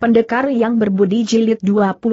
Pendekar yang berbudi jilid 25.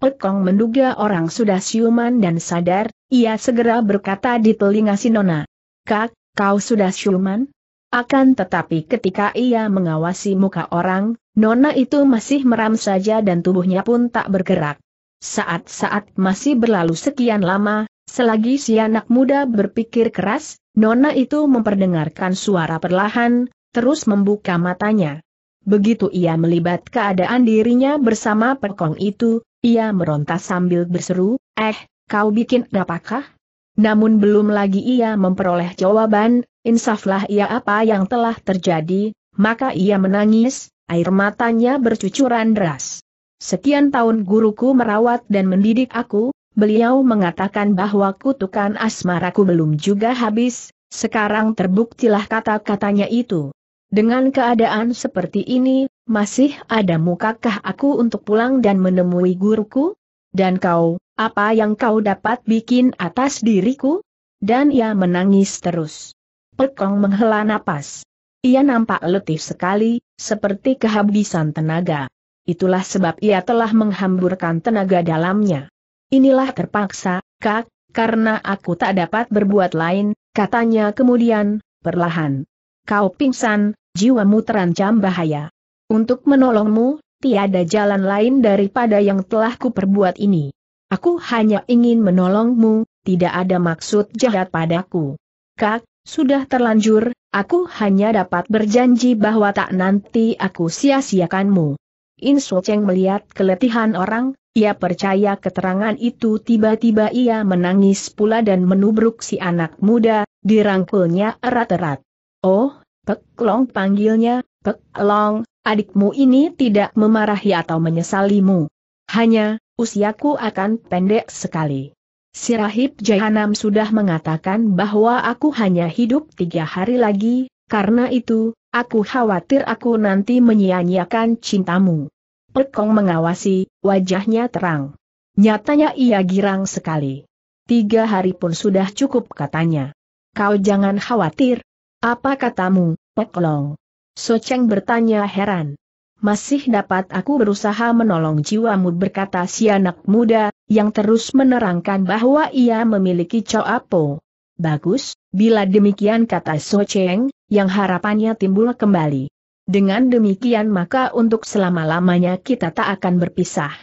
Pekong menduga orang sudah siuman dan sadar, ia segera berkata di telinga Sinona. Kak, kau sudah siuman? Akan tetapi ketika ia mengawasi muka orang, Nona itu masih meram saja dan tubuhnya pun tak bergerak. Saat-saat masih berlalu sekian lama, selagi si anak muda berpikir keras, Nona itu memperdengarkan suara perlahan, terus membuka matanya. Begitu ia melibat keadaan dirinya bersama perkong itu, ia meronta sambil berseru, eh, kau bikin apakah? Namun belum lagi ia memperoleh jawaban, insaflah ia apa yang telah terjadi, maka ia menangis, air matanya bercucuran deras. Sekian tahun guruku merawat dan mendidik aku, beliau mengatakan bahwa kutukan asmaraku belum juga habis, sekarang terbuktilah kata-katanya itu. Dengan keadaan seperti ini, masih ada mukakah aku untuk pulang dan menemui guruku? Dan kau, apa yang kau dapat bikin atas diriku? Dan ia menangis terus. Pekong menghela napas. Ia nampak letih sekali, seperti kehabisan tenaga. Itulah sebab ia telah menghamburkan tenaga dalamnya. Inilah terpaksa, kak, karena aku tak dapat berbuat lain, katanya kemudian, perlahan kau pingsan, jiwamu terancam bahaya. Untuk menolongmu, tiada jalan lain daripada yang telah kuperbuat ini. Aku hanya ingin menolongmu, tidak ada maksud jahat padaku. Kak, sudah terlanjur, aku hanya dapat berjanji bahwa tak nanti aku sia-siakanmu. Insul Cheng melihat keletihan orang, ia percaya keterangan itu tiba-tiba ia menangis pula dan menubruk si anak muda, dirangkulnya erat-erat. Oh, Pek Long panggilnya, Pek Long, adikmu ini tidak memarahi atau menyesalimu. Hanya, usiaku akan pendek sekali. Sirahib Rahib Jahanam sudah mengatakan bahwa aku hanya hidup tiga hari lagi, karena itu, aku khawatir aku nanti menyia-nyiakan cintamu. Pekong mengawasi, wajahnya terang. Nyatanya ia girang sekali. Tiga hari pun sudah cukup katanya. Kau jangan khawatir, apa katamu, Peklong? Soceng bertanya heran. Masih dapat aku berusaha menolong jiwamu berkata si anak muda, yang terus menerangkan bahwa ia memiliki Apo. Bagus, bila demikian kata So Cheng, yang harapannya timbul kembali. Dengan demikian maka untuk selama-lamanya kita tak akan berpisah.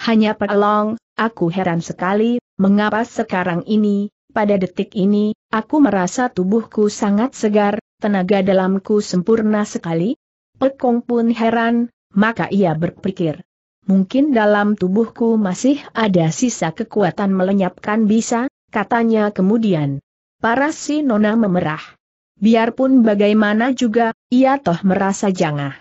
Hanya Peklong, aku heran sekali, mengapa sekarang ini, pada detik ini, aku merasa tubuhku sangat segar, tenaga dalamku sempurna sekali. Pekong pun heran, maka ia berpikir. Mungkin dalam tubuhku masih ada sisa kekuatan melenyapkan bisa, katanya kemudian. Para si Nona memerah. Biarpun bagaimana juga, ia toh merasa jangah.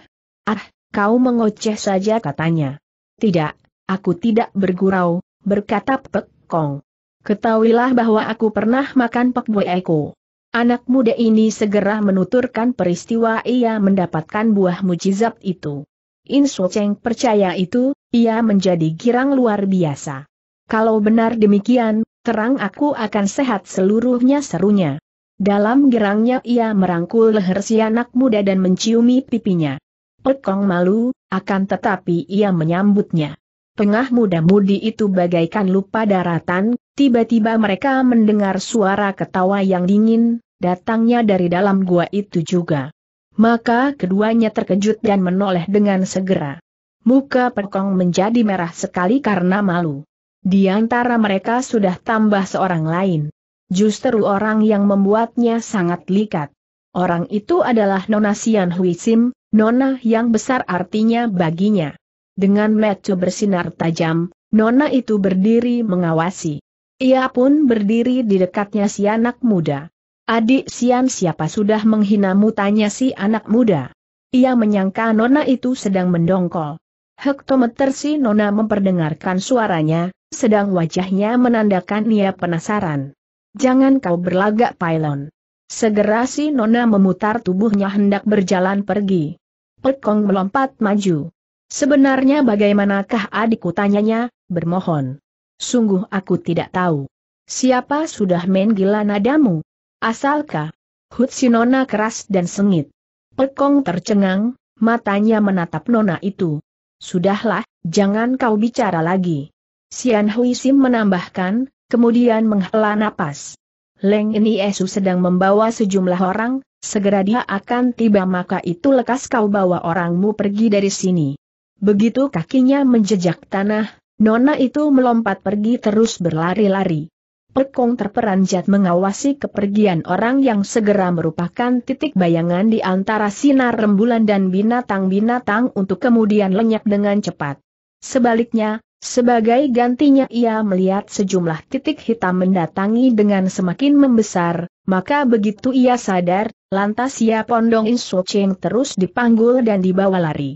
Ah, kau mengoceh saja katanya. Tidak, aku tidak bergurau, berkata Pekong. Ketahuilah bahwa aku pernah makan Pek aku. Anak muda ini segera menuturkan peristiwa ia mendapatkan buah mujizat itu. Insu Cheng percaya itu, ia menjadi girang luar biasa. Kalau benar demikian, terang aku akan sehat seluruhnya serunya. Dalam girangnya ia merangkul leher si anak muda dan menciumi pipinya. Pekong malu, akan tetapi ia menyambutnya. Tengah muda-mudi itu bagaikan lupa daratan, Tiba-tiba mereka mendengar suara ketawa yang dingin, datangnya dari dalam gua itu juga. Maka keduanya terkejut dan menoleh dengan segera. Muka Pekong menjadi merah sekali karena malu. Di antara mereka sudah tambah seorang lain. Justru orang yang membuatnya sangat likat. Orang itu adalah Nona Sian Hui Sim, Nona yang besar artinya baginya. Dengan metu bersinar tajam, Nona itu berdiri mengawasi. Ia pun berdiri di dekatnya si anak muda. Adik Sian siapa sudah menghinamu tanya si anak muda. Ia menyangka Nona itu sedang mendongkol. Hektometer si Nona memperdengarkan suaranya, sedang wajahnya menandakan ia penasaran. Jangan kau berlagak pylon. Segera si Nona memutar tubuhnya hendak berjalan pergi. Pekong melompat maju. Sebenarnya bagaimanakah adikku tanyanya, bermohon. Sungguh aku tidak tahu. Siapa sudah main gila nadamu? Asalkah? Hutsi Nona keras dan sengit. Pekong tercengang, matanya menatap Nona itu. Sudahlah, jangan kau bicara lagi. Sian Hui Sim menambahkan, kemudian menghela napas. Leng ini Esu sedang membawa sejumlah orang, segera dia akan tiba maka itu lekas kau bawa orangmu pergi dari sini. Begitu kakinya menjejak tanah, Nona itu melompat pergi terus berlari-lari. Pekong terperanjat mengawasi kepergian orang yang segera merupakan titik bayangan di antara sinar rembulan dan binatang-binatang untuk kemudian lenyap dengan cepat. Sebaliknya, sebagai gantinya ia melihat sejumlah titik hitam mendatangi dengan semakin membesar, maka begitu ia sadar, lantas ia pondong Insu Cheng terus dipanggul dan dibawa lari.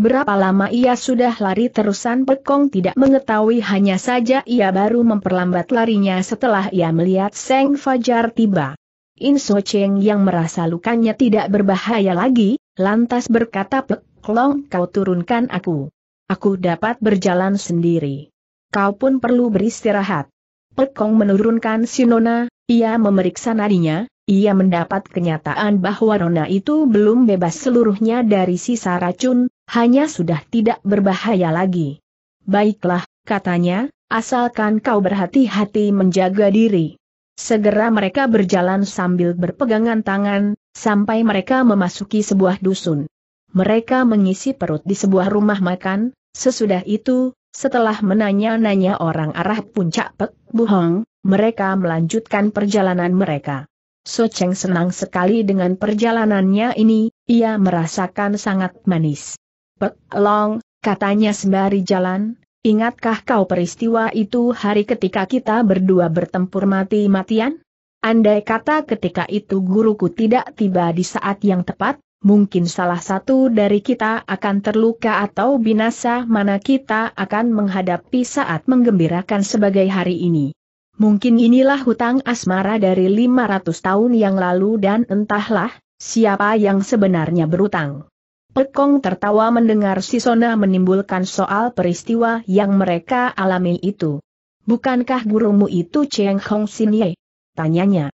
Berapa lama ia sudah lari terusan Pekong tidak mengetahui hanya saja ia baru memperlambat larinya setelah ia melihat Seng Fajar tiba. In So Cheng yang merasa lukanya tidak berbahaya lagi, lantas berkata Pek Klong kau turunkan aku. Aku dapat berjalan sendiri. Kau pun perlu beristirahat. Pekong menurunkan Sinona, ia memeriksa nadinya, ia mendapat kenyataan bahwa Rona itu belum bebas seluruhnya dari sisa racun, hanya sudah tidak berbahaya lagi. Baiklah, katanya, asalkan kau berhati-hati menjaga diri. Segera mereka berjalan sambil berpegangan tangan, sampai mereka memasuki sebuah dusun. Mereka mengisi perut di sebuah rumah makan, sesudah itu, setelah menanya-nanya orang arah puncak Pek Buhong, mereka melanjutkan perjalanan mereka. So Cheng senang sekali dengan perjalanannya ini, ia merasakan sangat manis. Pek Long, katanya sembari jalan, ingatkah kau peristiwa itu hari ketika kita berdua bertempur mati-matian? Andai kata ketika itu guruku tidak tiba di saat yang tepat, mungkin salah satu dari kita akan terluka atau binasa mana kita akan menghadapi saat menggembirakan sebagai hari ini. Mungkin inilah hutang asmara dari 500 tahun yang lalu dan entahlah, siapa yang sebenarnya berutang. Pekong tertawa mendengar Sisona menimbulkan soal peristiwa yang mereka alami itu. Bukankah gurumu itu Cheng Hong Ye? Tanyanya.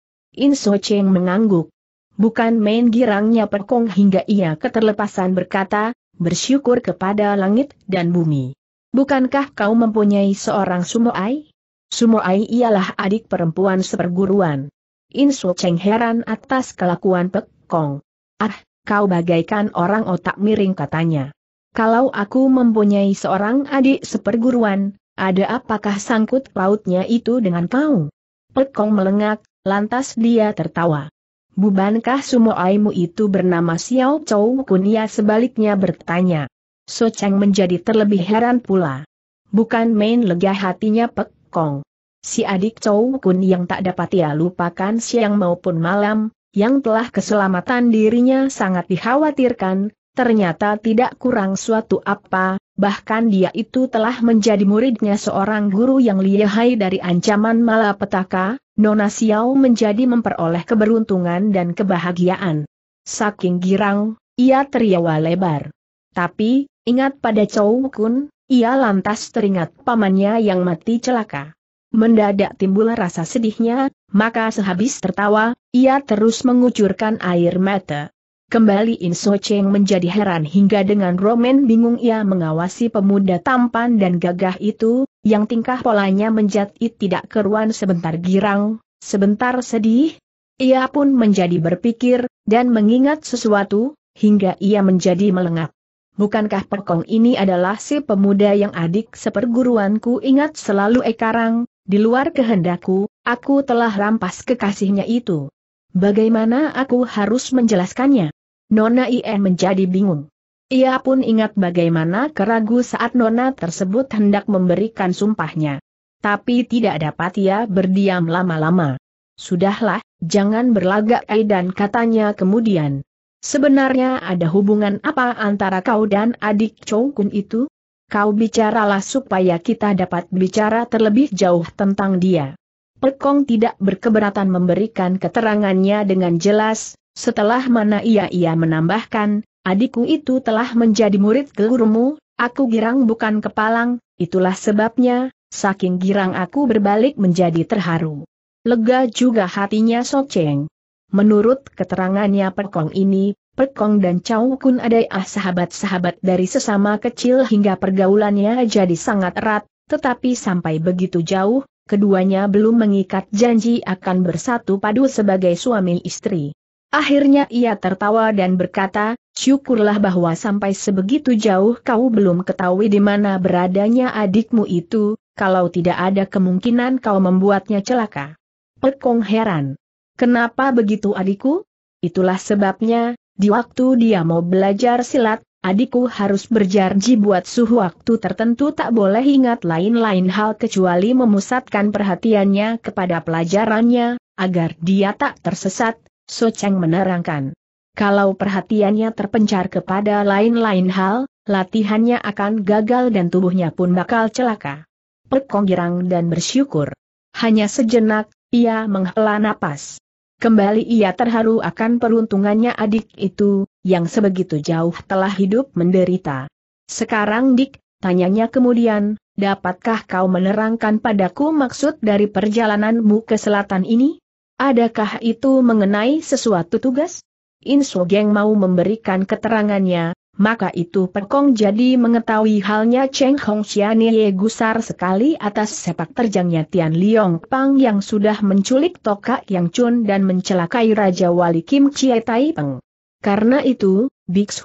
So Cheng mengangguk. Bukan main girangnya Pekong hingga ia keterlepasan berkata, bersyukur kepada langit dan bumi. Bukankah kau mempunyai seorang sumoai? Sumoai ialah adik perempuan seperguruan. Insu Cheng heran atas kelakuan Pek Kong. Ah, kau bagaikan orang otak miring katanya. Kalau aku mempunyai seorang adik seperguruan, ada apakah sangkut pautnya itu dengan kau? Pek Kong melengak, lantas dia tertawa. Bubankah sumoaimu itu bernama Xiao Chou Kunia sebaliknya bertanya. So Cheng menjadi terlebih heran pula. Bukan main lega hatinya Pek Kong. Si adik Chow Kun yang tak dapat ia lupakan siang maupun malam, yang telah keselamatan dirinya sangat dikhawatirkan, ternyata tidak kurang suatu apa, bahkan dia itu telah menjadi muridnya seorang guru yang lihai dari ancaman malapetaka, Nona Xiao menjadi memperoleh keberuntungan dan kebahagiaan. Saking girang, ia teriawa lebar. Tapi, ingat pada Chow Kun, ia lantas teringat pamannya yang mati celaka. Mendadak timbul rasa sedihnya, maka sehabis tertawa, ia terus mengucurkan air mata. Kembali In So Cheng menjadi heran hingga dengan Roman bingung ia mengawasi pemuda tampan dan gagah itu, yang tingkah polanya menjadi tidak keruan sebentar girang, sebentar sedih. Ia pun menjadi berpikir, dan mengingat sesuatu, hingga ia menjadi melengap bukankah Perkong ini adalah si pemuda yang adik seperguruanku ingat selalu Ekarang, di luar kehendakku, aku telah rampas kekasihnya itu. Bagaimana aku harus menjelaskannya? Nona Ien menjadi bingung. Ia pun ingat bagaimana keragu saat Nona tersebut hendak memberikan sumpahnya. Tapi tidak dapat ia berdiam lama-lama. Sudahlah, jangan berlagak dan katanya kemudian. Sebenarnya ada hubungan apa antara kau dan adik Chow Kun itu? Kau bicaralah supaya kita dapat bicara terlebih jauh tentang dia. Pekong tidak berkeberatan memberikan keterangannya dengan jelas, setelah mana ia ia menambahkan, adikku itu telah menjadi murid gurumu, aku girang bukan kepalang, itulah sebabnya, saking girang aku berbalik menjadi terharu. Lega juga hatinya Sok Cheng. Menurut keterangannya Perkong ini, Perkong dan Chow Kun adalah sahabat-sahabat dari sesama kecil hingga pergaulannya jadi sangat erat, tetapi sampai begitu jauh, keduanya belum mengikat janji akan bersatu padu sebagai suami istri. Akhirnya ia tertawa dan berkata, syukurlah bahwa sampai sebegitu jauh kau belum ketahui di mana beradanya adikmu itu, kalau tidak ada kemungkinan kau membuatnya celaka. Pekong heran. Kenapa begitu adikku? Itulah sebabnya, di waktu dia mau belajar silat, adikku harus berjanji buat suhu waktu tertentu tak boleh ingat lain-lain hal kecuali memusatkan perhatiannya kepada pelajarannya, agar dia tak tersesat, So Cheng menerangkan. Kalau perhatiannya terpencar kepada lain-lain hal, latihannya akan gagal dan tubuhnya pun bakal celaka. Pekong girang dan bersyukur. Hanya sejenak, ia menghela napas. Kembali ia terharu akan peruntungannya adik itu, yang sebegitu jauh telah hidup menderita. Sekarang dik, tanyanya kemudian, dapatkah kau menerangkan padaku maksud dari perjalananmu ke selatan ini? Adakah itu mengenai sesuatu tugas? Insogeng mau memberikan keterangannya, maka itu Pekong jadi mengetahui halnya Cheng Hong Xianye gusar sekali atas sepak terjangnya Tian Liong Pang yang sudah menculik Toka Yang Chun dan mencelakai Raja Wali Kim Chie Tai Peng. Karena itu,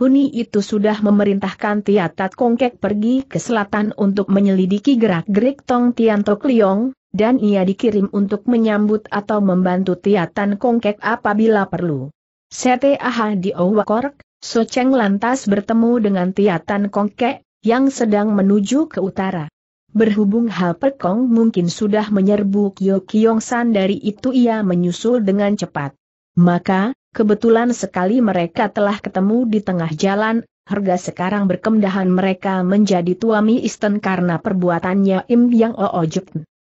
Ni itu sudah memerintahkan Tiatat Kongkek pergi ke selatan untuk menyelidiki gerak-gerik Tong Tian Tok Liong, dan ia dikirim untuk menyambut atau membantu Tiatan Kongkek apabila perlu. Sete Aha di Owakork, So Cheng lantas bertemu dengan Tiatan Kongke, yang sedang menuju ke utara. Berhubung hal Pekong mungkin sudah menyerbu Kyo Kyong San dari itu ia menyusul dengan cepat. Maka, kebetulan sekali mereka telah ketemu di tengah jalan, harga sekarang berkemdahan mereka menjadi tuami Isten karena perbuatannya Im Yang Oo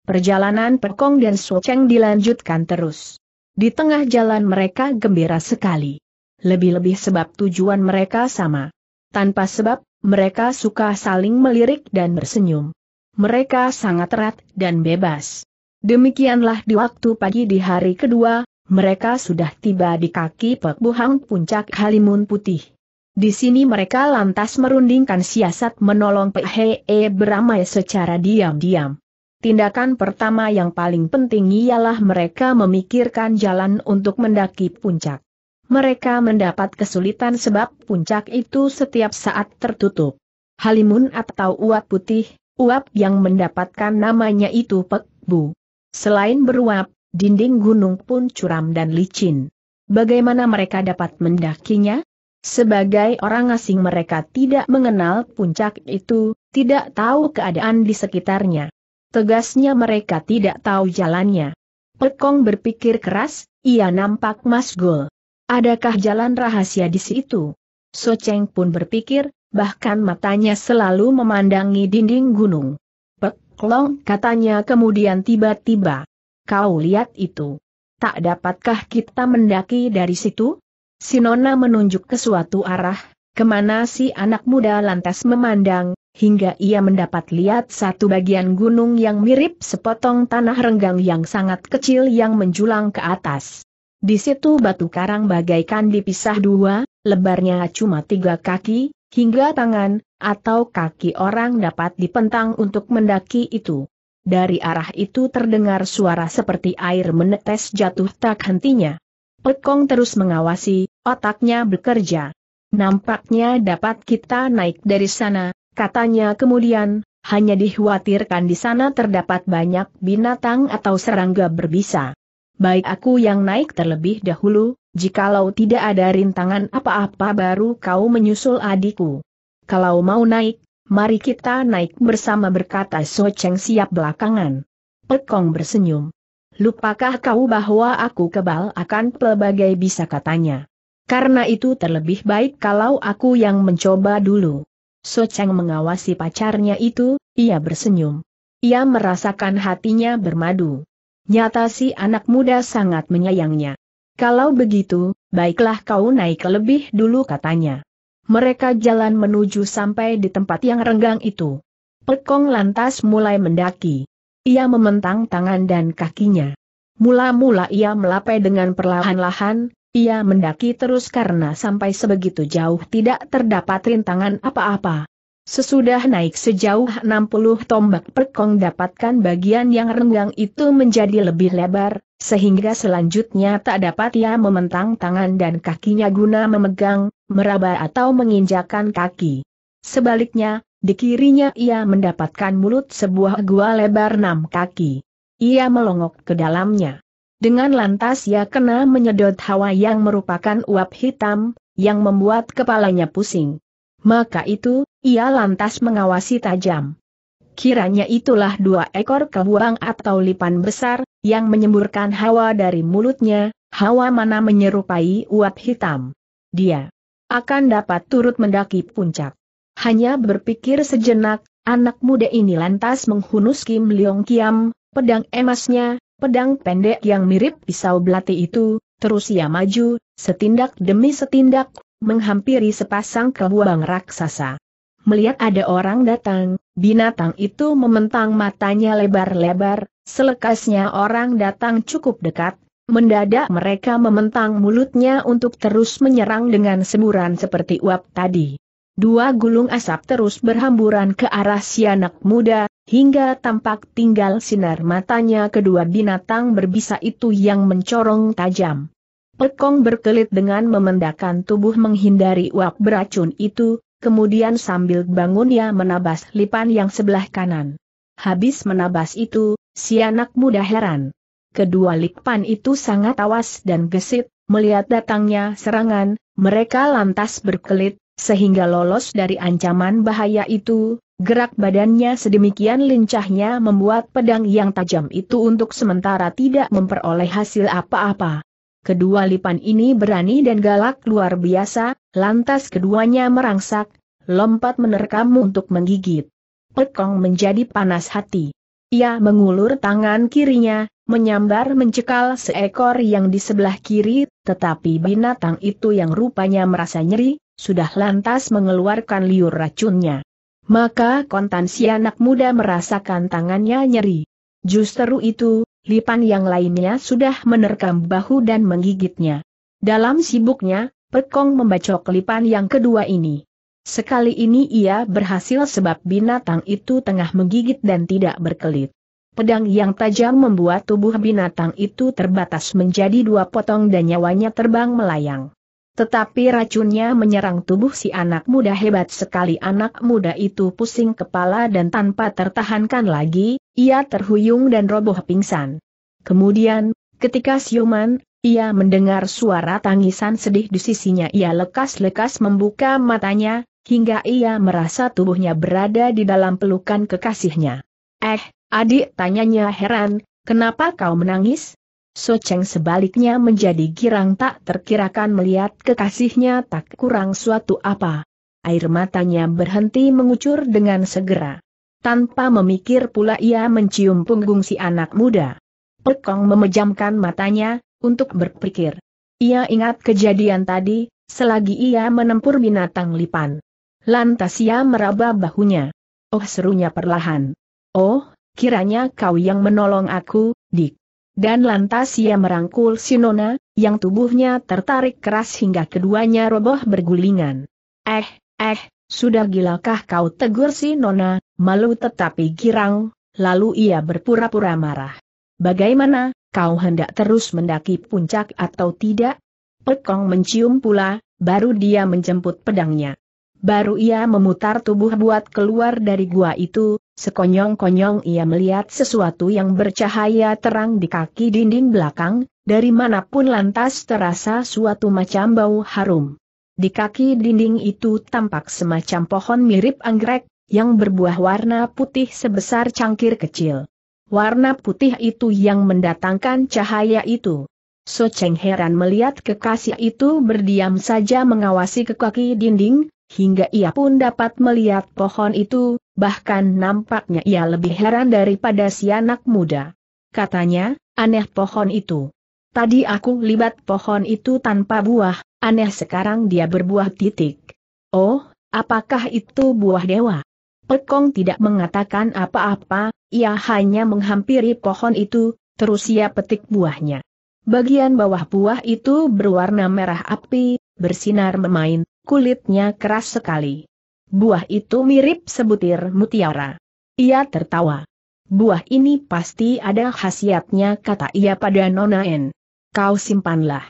Perjalanan Perkong dan Cheng dilanjutkan terus. Di tengah jalan mereka gembira sekali. Lebih-lebih sebab tujuan mereka sama. Tanpa sebab, mereka suka saling melirik dan bersenyum. Mereka sangat erat dan bebas. Demikianlah di waktu pagi di hari kedua, mereka sudah tiba di kaki Pek puncak Halimun Putih. Di sini mereka lantas merundingkan siasat menolong Pek e beramai secara diam-diam. Tindakan pertama yang paling penting ialah mereka memikirkan jalan untuk mendaki puncak mereka mendapat kesulitan sebab puncak itu setiap saat tertutup. Halimun atau uap putih, uap yang mendapatkan namanya itu Pek Selain beruap, dinding gunung pun curam dan licin. Bagaimana mereka dapat mendakinya? Sebagai orang asing mereka tidak mengenal puncak itu, tidak tahu keadaan di sekitarnya. Tegasnya mereka tidak tahu jalannya. Pekong berpikir keras, ia nampak masgul. Adakah jalan rahasia di situ? So Cheng pun berpikir, bahkan matanya selalu memandangi dinding gunung. Pek Long katanya kemudian tiba-tiba. Kau lihat itu. Tak dapatkah kita mendaki dari situ? Sinona menunjuk ke suatu arah, kemana si anak muda lantas memandang, hingga ia mendapat lihat satu bagian gunung yang mirip sepotong tanah renggang yang sangat kecil yang menjulang ke atas. Di situ batu karang bagaikan dipisah dua, lebarnya cuma tiga kaki, hingga tangan, atau kaki orang dapat dipentang untuk mendaki itu. Dari arah itu terdengar suara seperti air menetes jatuh tak hentinya. Pekong terus mengawasi, otaknya bekerja. Nampaknya dapat kita naik dari sana, katanya kemudian, hanya dikhawatirkan di sana terdapat banyak binatang atau serangga berbisa baik aku yang naik terlebih dahulu, jikalau tidak ada rintangan apa-apa baru kau menyusul adikku. Kalau mau naik, mari kita naik bersama berkata So Cheng siap belakangan. Pekong bersenyum. Lupakah kau bahwa aku kebal akan pelbagai bisa katanya. Karena itu terlebih baik kalau aku yang mencoba dulu. So Cheng mengawasi pacarnya itu, ia bersenyum. Ia merasakan hatinya bermadu. Nyata si anak muda sangat menyayangnya. Kalau begitu, baiklah kau naik lebih dulu katanya. Mereka jalan menuju sampai di tempat yang renggang itu. Pekong lantas mulai mendaki. Ia mementang tangan dan kakinya. Mula-mula ia melapai dengan perlahan-lahan, ia mendaki terus karena sampai sebegitu jauh tidak terdapat rintangan apa-apa. Sesudah naik sejauh 60 tombak perkong dapatkan bagian yang renggang itu menjadi lebih lebar, sehingga selanjutnya tak dapat ia mementang tangan dan kakinya guna memegang, meraba atau menginjakan kaki. Sebaliknya, di kirinya ia mendapatkan mulut sebuah gua lebar enam kaki. Ia melongok ke dalamnya. Dengan lantas ia kena menyedot hawa yang merupakan uap hitam, yang membuat kepalanya pusing. Maka itu, ia lantas mengawasi tajam. Kiranya itulah dua ekor kebuang atau lipan besar, yang menyemburkan hawa dari mulutnya, hawa mana menyerupai uap hitam. Dia akan dapat turut mendaki puncak. Hanya berpikir sejenak, anak muda ini lantas menghunus Kim Leong Kiam, pedang emasnya, pedang pendek yang mirip pisau belati itu, terus ia maju, setindak demi setindak, menghampiri sepasang kebuang raksasa melihat ada orang datang, binatang itu mementang matanya lebar-lebar, selekasnya orang datang cukup dekat, mendadak mereka mementang mulutnya untuk terus menyerang dengan semburan seperti uap tadi. Dua gulung asap terus berhamburan ke arah si anak muda, hingga tampak tinggal sinar matanya kedua binatang berbisa itu yang mencorong tajam. Pekong berkelit dengan memendakan tubuh menghindari uap beracun itu, kemudian sambil bangun ia menabas lipan yang sebelah kanan. Habis menabas itu, si anak muda heran. Kedua lipan itu sangat tawas dan gesit, melihat datangnya serangan, mereka lantas berkelit, sehingga lolos dari ancaman bahaya itu, gerak badannya sedemikian lincahnya membuat pedang yang tajam itu untuk sementara tidak memperoleh hasil apa-apa. Kedua lipan ini berani dan galak luar biasa, Lantas keduanya merangsak, lompat menerkam untuk menggigit. Pekong menjadi panas hati. Ia mengulur tangan kirinya, menyambar mencekal seekor yang di sebelah kiri, tetapi binatang itu yang rupanya merasa nyeri, sudah lantas mengeluarkan liur racunnya. Maka kontan si anak muda merasakan tangannya nyeri. Justru itu, lipan yang lainnya sudah menerkam bahu dan menggigitnya. Dalam sibuknya, Pekong membacok lipan yang kedua ini. Sekali ini ia berhasil sebab binatang itu tengah menggigit dan tidak berkelit. Pedang yang tajam membuat tubuh binatang itu terbatas menjadi dua potong dan nyawanya terbang melayang. Tetapi racunnya menyerang tubuh si anak muda hebat sekali anak muda itu pusing kepala dan tanpa tertahankan lagi, ia terhuyung dan roboh pingsan. Kemudian, ketika Siuman, ia mendengar suara tangisan sedih di sisinya ia lekas-lekas membuka matanya, hingga ia merasa tubuhnya berada di dalam pelukan kekasihnya. Eh, adik tanyanya heran, kenapa kau menangis? So Cheng sebaliknya menjadi girang tak terkirakan melihat kekasihnya tak kurang suatu apa. Air matanya berhenti mengucur dengan segera. Tanpa memikir pula ia mencium punggung si anak muda. Pekong memejamkan matanya, untuk berpikir. Ia ingat kejadian tadi, selagi ia menempur binatang lipan. Lantas ia meraba bahunya. Oh serunya perlahan. Oh, kiranya kau yang menolong aku, Dik. Dan lantas ia merangkul Sinona, yang tubuhnya tertarik keras hingga keduanya roboh bergulingan. Eh, eh, sudah gilakah kau tegur Sinona, malu tetapi girang, lalu ia berpura-pura marah. Bagaimana, kau hendak terus mendaki puncak atau tidak? Pekong mencium pula, baru dia menjemput pedangnya. Baru ia memutar tubuh buat keluar dari gua itu, sekonyong-konyong ia melihat sesuatu yang bercahaya terang di kaki dinding belakang, dari manapun lantas terasa suatu macam bau harum. Di kaki dinding itu tampak semacam pohon mirip anggrek, yang berbuah warna putih sebesar cangkir kecil warna putih itu yang mendatangkan cahaya itu. So Cheng heran melihat kekasih itu berdiam saja mengawasi ke kaki dinding, hingga ia pun dapat melihat pohon itu, bahkan nampaknya ia lebih heran daripada si anak muda. Katanya, aneh pohon itu. Tadi aku libat pohon itu tanpa buah, aneh sekarang dia berbuah titik. Oh, apakah itu buah dewa? Pekong tidak mengatakan apa-apa, ia hanya menghampiri pohon itu, terus ia petik buahnya. Bagian bawah buah itu berwarna merah api, bersinar memain, kulitnya keras sekali. Buah itu mirip sebutir mutiara. Ia tertawa. Buah ini pasti ada khasiatnya kata ia pada Nona En. Kau simpanlah.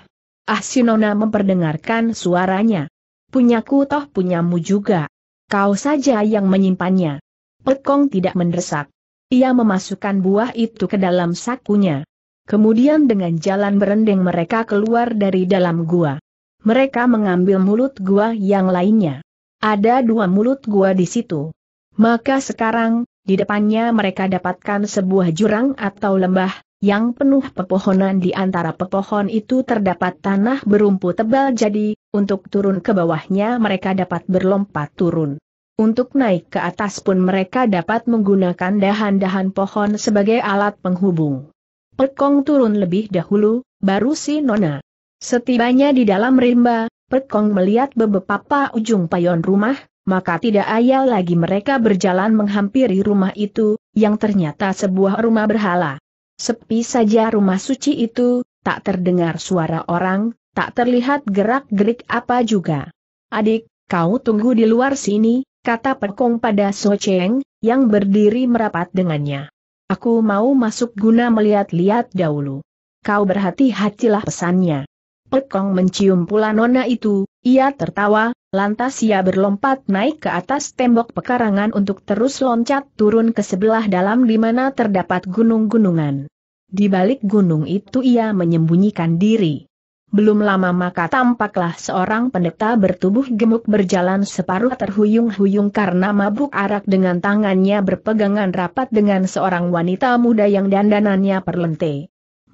Ah si Nona memperdengarkan suaranya. Punyaku toh punyamu juga. Kau saja yang menyimpannya. Pekong tidak mendesak. Ia memasukkan buah itu ke dalam sakunya. Kemudian dengan jalan berendeng mereka keluar dari dalam gua. Mereka mengambil mulut gua yang lainnya. Ada dua mulut gua di situ. Maka sekarang, di depannya mereka dapatkan sebuah jurang atau lembah, yang penuh pepohonan di antara pepohon itu terdapat tanah berumput tebal jadi, untuk turun ke bawahnya mereka dapat berlompat turun. Untuk naik ke atas pun mereka dapat menggunakan dahan-dahan pohon sebagai alat penghubung. Pekong turun lebih dahulu, baru si Nona. Setibanya di dalam rimba, Pekong melihat beberapa ujung payon rumah, maka tidak ayal lagi mereka berjalan menghampiri rumah itu, yang ternyata sebuah rumah berhala. Sepi saja rumah suci itu, tak terdengar suara orang, tak terlihat gerak-gerik apa juga. Adik, kau tunggu di luar sini, kata Pekong pada So Cheng, yang berdiri merapat dengannya. Aku mau masuk guna melihat-lihat dahulu. Kau berhati-hatilah pesannya. Pekong mencium pula nona itu, ia tertawa, lantas ia berlompat naik ke atas tembok pekarangan untuk terus loncat turun ke sebelah dalam di mana terdapat gunung-gunungan. Di balik gunung itu ia menyembunyikan diri. Belum lama maka tampaklah seorang pendeta bertubuh gemuk berjalan separuh terhuyung-huyung karena mabuk arak dengan tangannya berpegangan rapat dengan seorang wanita muda yang dandanannya perlente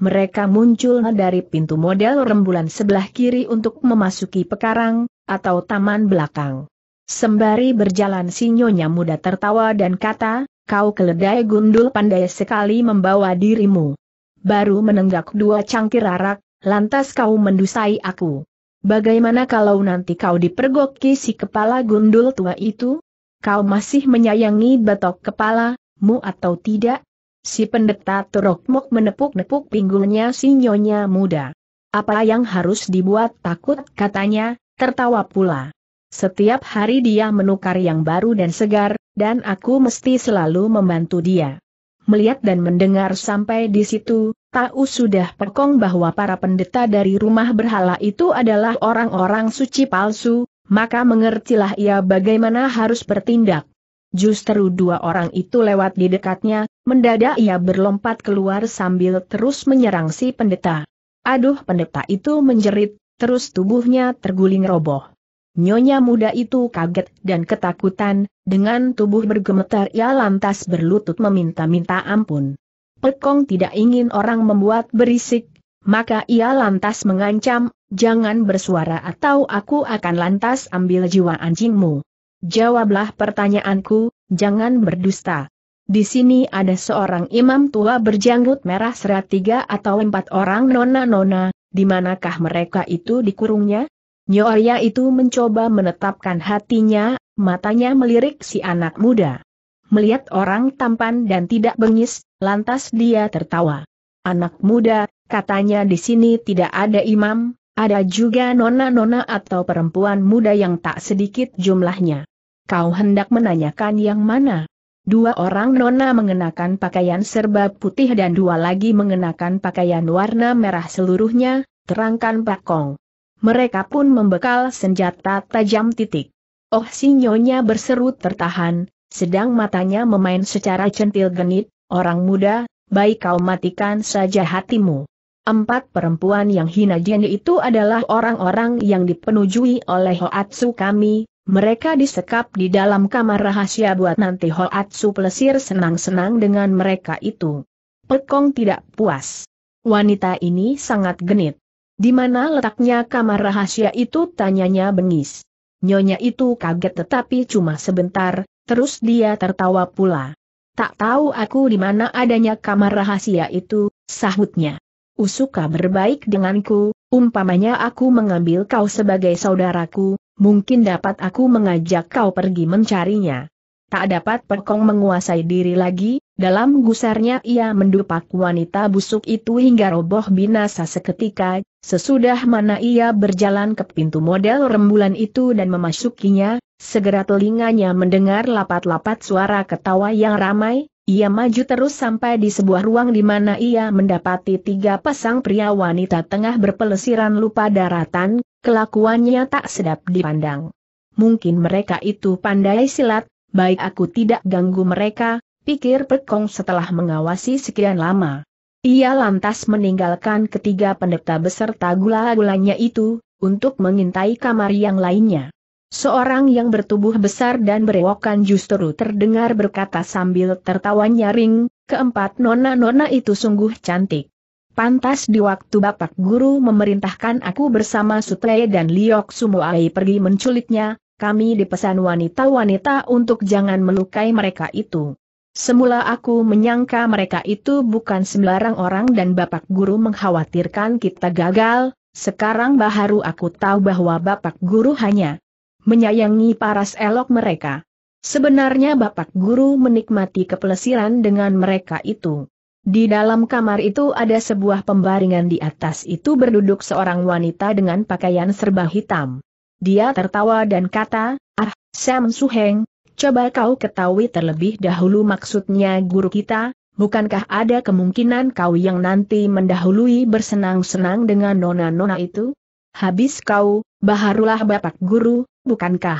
mereka muncul dari pintu model rembulan sebelah kiri untuk memasuki pekarang, atau taman belakang. Sembari berjalan Sinyonya muda tertawa dan kata, kau keledai gundul pandai sekali membawa dirimu. Baru menenggak dua cangkir arak, lantas kau mendusai aku. Bagaimana kalau nanti kau dipergoki si kepala gundul tua itu? Kau masih menyayangi batok kepala, mu atau tidak? Si pendeta Turokmok menepuk-nepuk pinggulnya si nyonya muda. Apa yang harus dibuat takut katanya, tertawa pula. Setiap hari dia menukar yang baru dan segar, dan aku mesti selalu membantu dia. Melihat dan mendengar sampai di situ, tahu sudah pekong bahwa para pendeta dari rumah berhala itu adalah orang-orang suci palsu, maka mengertilah ia bagaimana harus bertindak. Justru dua orang itu lewat di dekatnya, mendadak ia berlompat keluar sambil terus menyerang si pendeta. Aduh pendeta itu menjerit, terus tubuhnya terguling roboh. Nyonya muda itu kaget dan ketakutan, dengan tubuh bergemetar ia lantas berlutut meminta-minta ampun. Pekong tidak ingin orang membuat berisik, maka ia lantas mengancam, jangan bersuara atau aku akan lantas ambil jiwa anjingmu. Jawablah pertanyaanku, jangan berdusta. Di sini ada seorang imam tua berjanggut merah serat tiga atau empat orang nona-nona, di manakah mereka itu dikurungnya? Nyoya itu mencoba menetapkan hatinya, matanya melirik si anak muda. Melihat orang tampan dan tidak bengis, lantas dia tertawa. Anak muda, katanya di sini tidak ada imam, ada juga nona-nona atau perempuan muda yang tak sedikit jumlahnya kau hendak menanyakan yang mana? Dua orang nona mengenakan pakaian serba putih dan dua lagi mengenakan pakaian warna merah seluruhnya, terangkan Pak Kong. Mereka pun membekal senjata tajam titik. Oh si nyonya berseru tertahan, sedang matanya memain secara centil genit, orang muda, baik kau matikan saja hatimu. Empat perempuan yang hina jenis itu adalah orang-orang yang dipenujui oleh Hoatsu kami, mereka disekap di dalam kamar rahasia buat nanti Hoatsu Plesir senang-senang dengan mereka itu. Pekong tidak puas. Wanita ini sangat genit. Di mana letaknya kamar rahasia itu tanyanya bengis. Nyonya itu kaget tetapi cuma sebentar, terus dia tertawa pula. Tak tahu aku di mana adanya kamar rahasia itu, sahutnya. Usuka berbaik denganku, umpamanya aku mengambil kau sebagai saudaraku, mungkin dapat aku mengajak kau pergi mencarinya. Tak dapat Perkong menguasai diri lagi, dalam gusarnya ia mendupak wanita busuk itu hingga roboh binasa seketika, sesudah mana ia berjalan ke pintu model rembulan itu dan memasukinya, segera telinganya mendengar lapat-lapat suara ketawa yang ramai, ia maju terus sampai di sebuah ruang di mana ia mendapati tiga pasang pria wanita tengah berpelesiran lupa daratan, kelakuannya tak sedap dipandang. Mungkin mereka itu pandai silat, baik aku tidak ganggu mereka, pikir Pekong setelah mengawasi sekian lama. Ia lantas meninggalkan ketiga pendeta beserta gula-gulanya itu, untuk mengintai kamar yang lainnya. Seorang yang bertubuh besar dan berewokan justru terdengar berkata sambil tertawa nyaring, keempat nona-nona itu sungguh cantik. Pantas di waktu Bapak Guru memerintahkan aku bersama Sutle dan Liok Sumuai pergi menculiknya, kami dipesan wanita-wanita untuk jangan melukai mereka itu. Semula aku menyangka mereka itu bukan sembarang orang dan Bapak Guru mengkhawatirkan kita gagal, sekarang baharu aku tahu bahwa Bapak Guru hanya menyayangi paras elok mereka. Sebenarnya Bapak Guru menikmati kepelesiran dengan mereka itu. Di dalam kamar itu ada sebuah pembaringan di atas itu berduduk seorang wanita dengan pakaian serba hitam. Dia tertawa dan kata, Ah, Sam Suheng, coba kau ketahui terlebih dahulu maksudnya guru kita, bukankah ada kemungkinan kau yang nanti mendahului bersenang-senang dengan nona-nona itu? Habis kau, baharulah Bapak Guru, bukankah?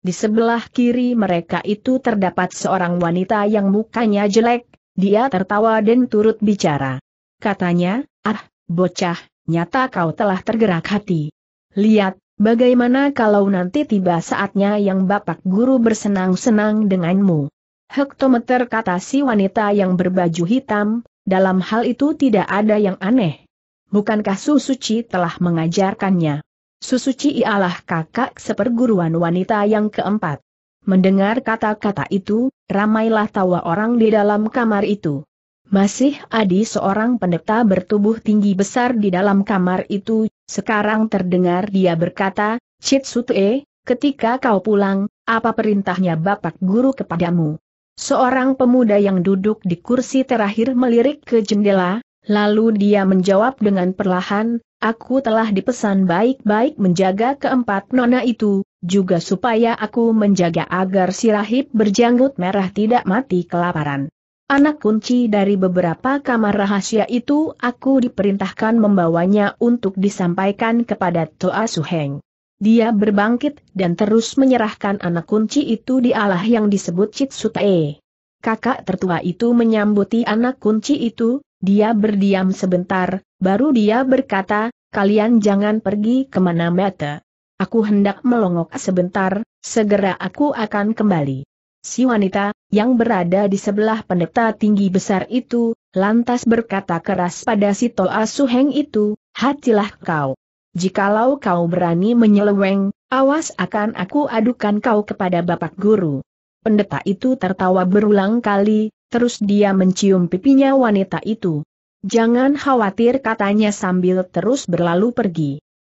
Di sebelah kiri mereka itu terdapat seorang wanita yang mukanya jelek, dia tertawa dan turut bicara. Katanya, ah, bocah, nyata kau telah tergerak hati. Lihat, bagaimana kalau nanti tiba saatnya yang bapak guru bersenang-senang denganmu. Hektometer kata si wanita yang berbaju hitam, dalam hal itu tidak ada yang aneh. Bukankah Su suci telah mengajarkannya? Susuci ialah kakak seperguruan wanita yang keempat. Mendengar kata-kata itu, ramailah tawa orang di dalam kamar itu. Masih Adi seorang pendeta bertubuh tinggi besar di dalam kamar itu, sekarang terdengar dia berkata, Cit Sute, ketika kau pulang, apa perintahnya Bapak Guru kepadamu? Seorang pemuda yang duduk di kursi terakhir melirik ke jendela, lalu dia menjawab dengan perlahan, Aku telah dipesan baik-baik menjaga keempat nona itu, juga supaya aku menjaga agar si rahib berjanggut merah tidak mati kelaparan. Anak kunci dari beberapa kamar rahasia itu aku diperintahkan membawanya untuk disampaikan kepada Toa Suheng. Dia berbangkit dan terus menyerahkan anak kunci itu di Allah yang disebut Chitsutae. Kakak tertua itu menyambuti anak kunci itu, dia berdiam sebentar, baru dia berkata, kalian jangan pergi kemana mata. Aku hendak melongok sebentar, segera aku akan kembali. Si wanita, yang berada di sebelah pendeta tinggi besar itu, lantas berkata keras pada si Toa Suheng itu, hatilah kau. Jikalau kau berani menyeleweng, awas akan aku adukan kau kepada Bapak Guru. Pendeta itu tertawa berulang kali, Terus dia mencium pipinya wanita itu. Jangan khawatir katanya sambil terus berlalu pergi.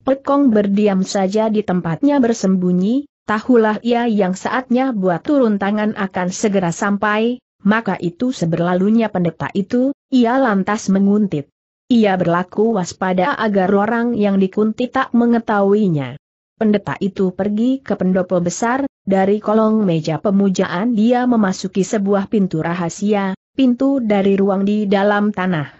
Pekong berdiam saja di tempatnya bersembunyi, tahulah ia yang saatnya buat turun tangan akan segera sampai, maka itu seberlalunya pendeta itu, ia lantas menguntit. Ia berlaku waspada agar orang yang dikuntit tak mengetahuinya. Pendeta itu pergi ke pendopo besar, dari kolong meja pemujaan dia memasuki sebuah pintu rahasia, pintu dari ruang di dalam tanah.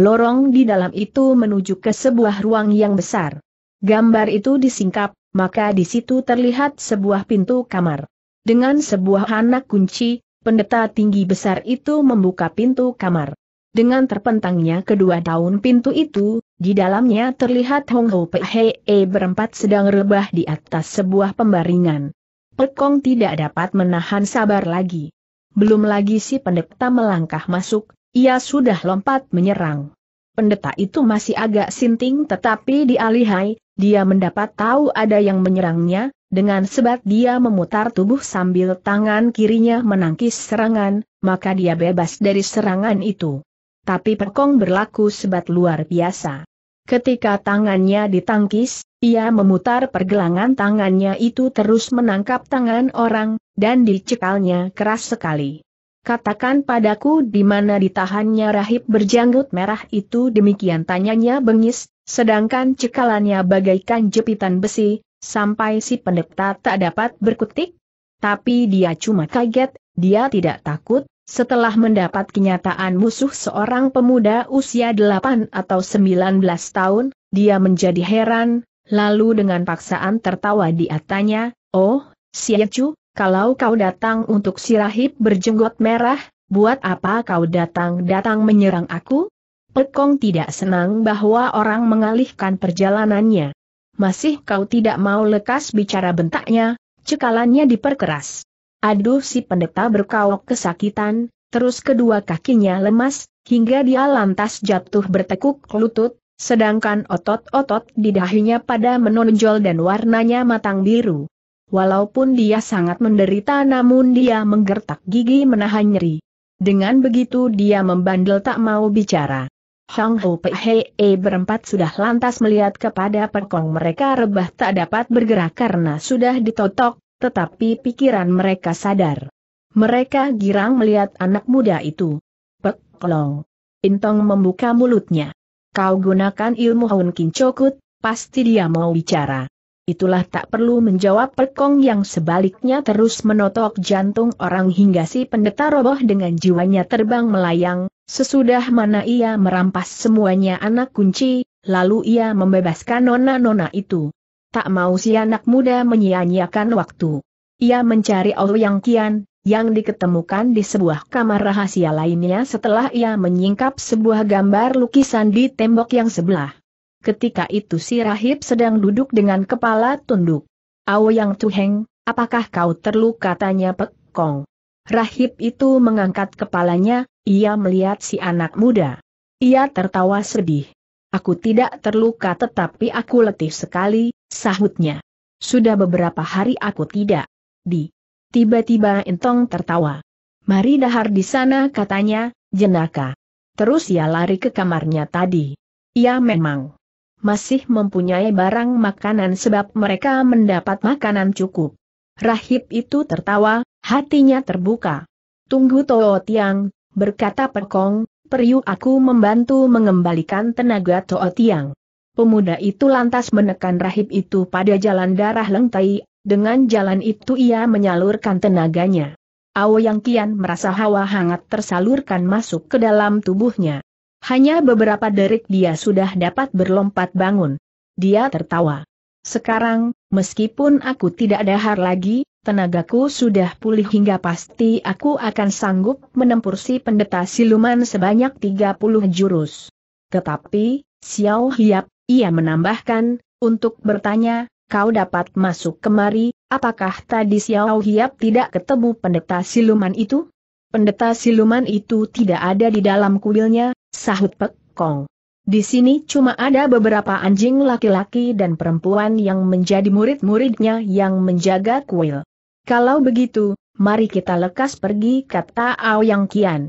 Lorong di dalam itu menuju ke sebuah ruang yang besar. Gambar itu disingkap, maka di situ terlihat sebuah pintu kamar. Dengan sebuah anak kunci, pendeta tinggi besar itu membuka pintu kamar. Dengan terpentangnya kedua daun pintu itu, di dalamnya terlihat Hong Ho Pei -e berempat sedang rebah di atas sebuah pembaringan. Pekong tidak dapat menahan sabar lagi. Belum lagi si pendeta melangkah masuk, ia sudah lompat menyerang. Pendeta itu masih agak sinting tetapi di alihai, dia mendapat tahu ada yang menyerangnya, dengan sebab dia memutar tubuh sambil tangan kirinya menangkis serangan, maka dia bebas dari serangan itu. Tapi Pekong berlaku sebat luar biasa. Ketika tangannya ditangkis, ia memutar pergelangan tangannya itu terus menangkap tangan orang, dan dicekalnya keras sekali. Katakan padaku di mana ditahannya rahib berjanggut merah itu demikian tanyanya bengis, sedangkan cekalannya bagaikan jepitan besi, sampai si pendeta tak dapat berkutik. Tapi dia cuma kaget, dia tidak takut, setelah mendapat kenyataan musuh seorang pemuda usia 8 atau 19 tahun, dia menjadi heran, Lalu dengan paksaan tertawa dia tanya, Oh, Siacu, kalau kau datang untuk si rahib berjenggot merah, buat apa kau datang-datang menyerang aku? Pekong tidak senang bahwa orang mengalihkan perjalanannya. Masih kau tidak mau lekas bicara bentaknya, cekalannya diperkeras. Aduh si pendeta berkawok kesakitan, terus kedua kakinya lemas, hingga dia lantas jatuh bertekuk lutut, Sedangkan otot-otot di dahinya pada menonjol dan warnanya matang biru. Walaupun dia sangat menderita namun dia menggertak gigi menahan nyeri. Dengan begitu dia membandel tak mau bicara. Hang Ho e berempat sudah lantas melihat kepada perkong mereka rebah tak dapat bergerak karena sudah ditotok, tetapi pikiran mereka sadar. Mereka girang melihat anak muda itu. Peklong. Intong membuka mulutnya. Kau gunakan ilmu Hun Kincokut, pasti dia mau bicara. Itulah tak perlu menjawab perkong yang sebaliknya terus menotok jantung orang hingga si pendeta roboh dengan jiwanya terbang melayang, sesudah mana ia merampas semuanya anak kunci, lalu ia membebaskan nona-nona itu. Tak mau si anak muda menyia-nyiakan waktu. Ia mencari Ouyang Yang Kian, yang diketemukan di sebuah kamar rahasia lainnya setelah ia menyingkap sebuah gambar lukisan di tembok yang sebelah. Ketika itu si rahib sedang duduk dengan kepala tunduk. Ao yang tuheng, apakah kau terluka tanya Pek Kong. Rahib itu mengangkat kepalanya, ia melihat si anak muda. Ia tertawa sedih. Aku tidak terluka tetapi aku letih sekali, sahutnya. Sudah beberapa hari aku tidak di Tiba-tiba Entong tertawa. Mari dahar di sana katanya, jenaka. Terus ia ya lari ke kamarnya tadi. Ia memang masih mempunyai barang makanan sebab mereka mendapat makanan cukup. Rahib itu tertawa, hatinya terbuka. Tunggu Toh Tiang, berkata Perkong, Periu aku membantu mengembalikan tenaga Toh Tiang. Pemuda itu lantas menekan rahib itu pada jalan darah lengtai, dengan jalan itu ia menyalurkan tenaganya. Ao Yang Kian merasa hawa hangat tersalurkan masuk ke dalam tubuhnya. Hanya beberapa derik dia sudah dapat berlompat bangun. Dia tertawa. Sekarang, meskipun aku tidak dahar lagi, tenagaku sudah pulih hingga pasti aku akan sanggup menempur si pendeta siluman sebanyak 30 jurus. Tetapi, Xiao Hiap, ia menambahkan, untuk bertanya, kau dapat masuk kemari, apakah tadi Xiao Hiap tidak ketemu pendeta siluman itu? Pendeta siluman itu tidak ada di dalam kuilnya, sahut Pek Kong. Di sini cuma ada beberapa anjing laki-laki dan perempuan yang menjadi murid-muridnya yang menjaga kuil. Kalau begitu, mari kita lekas pergi kata Ao Yang Kian.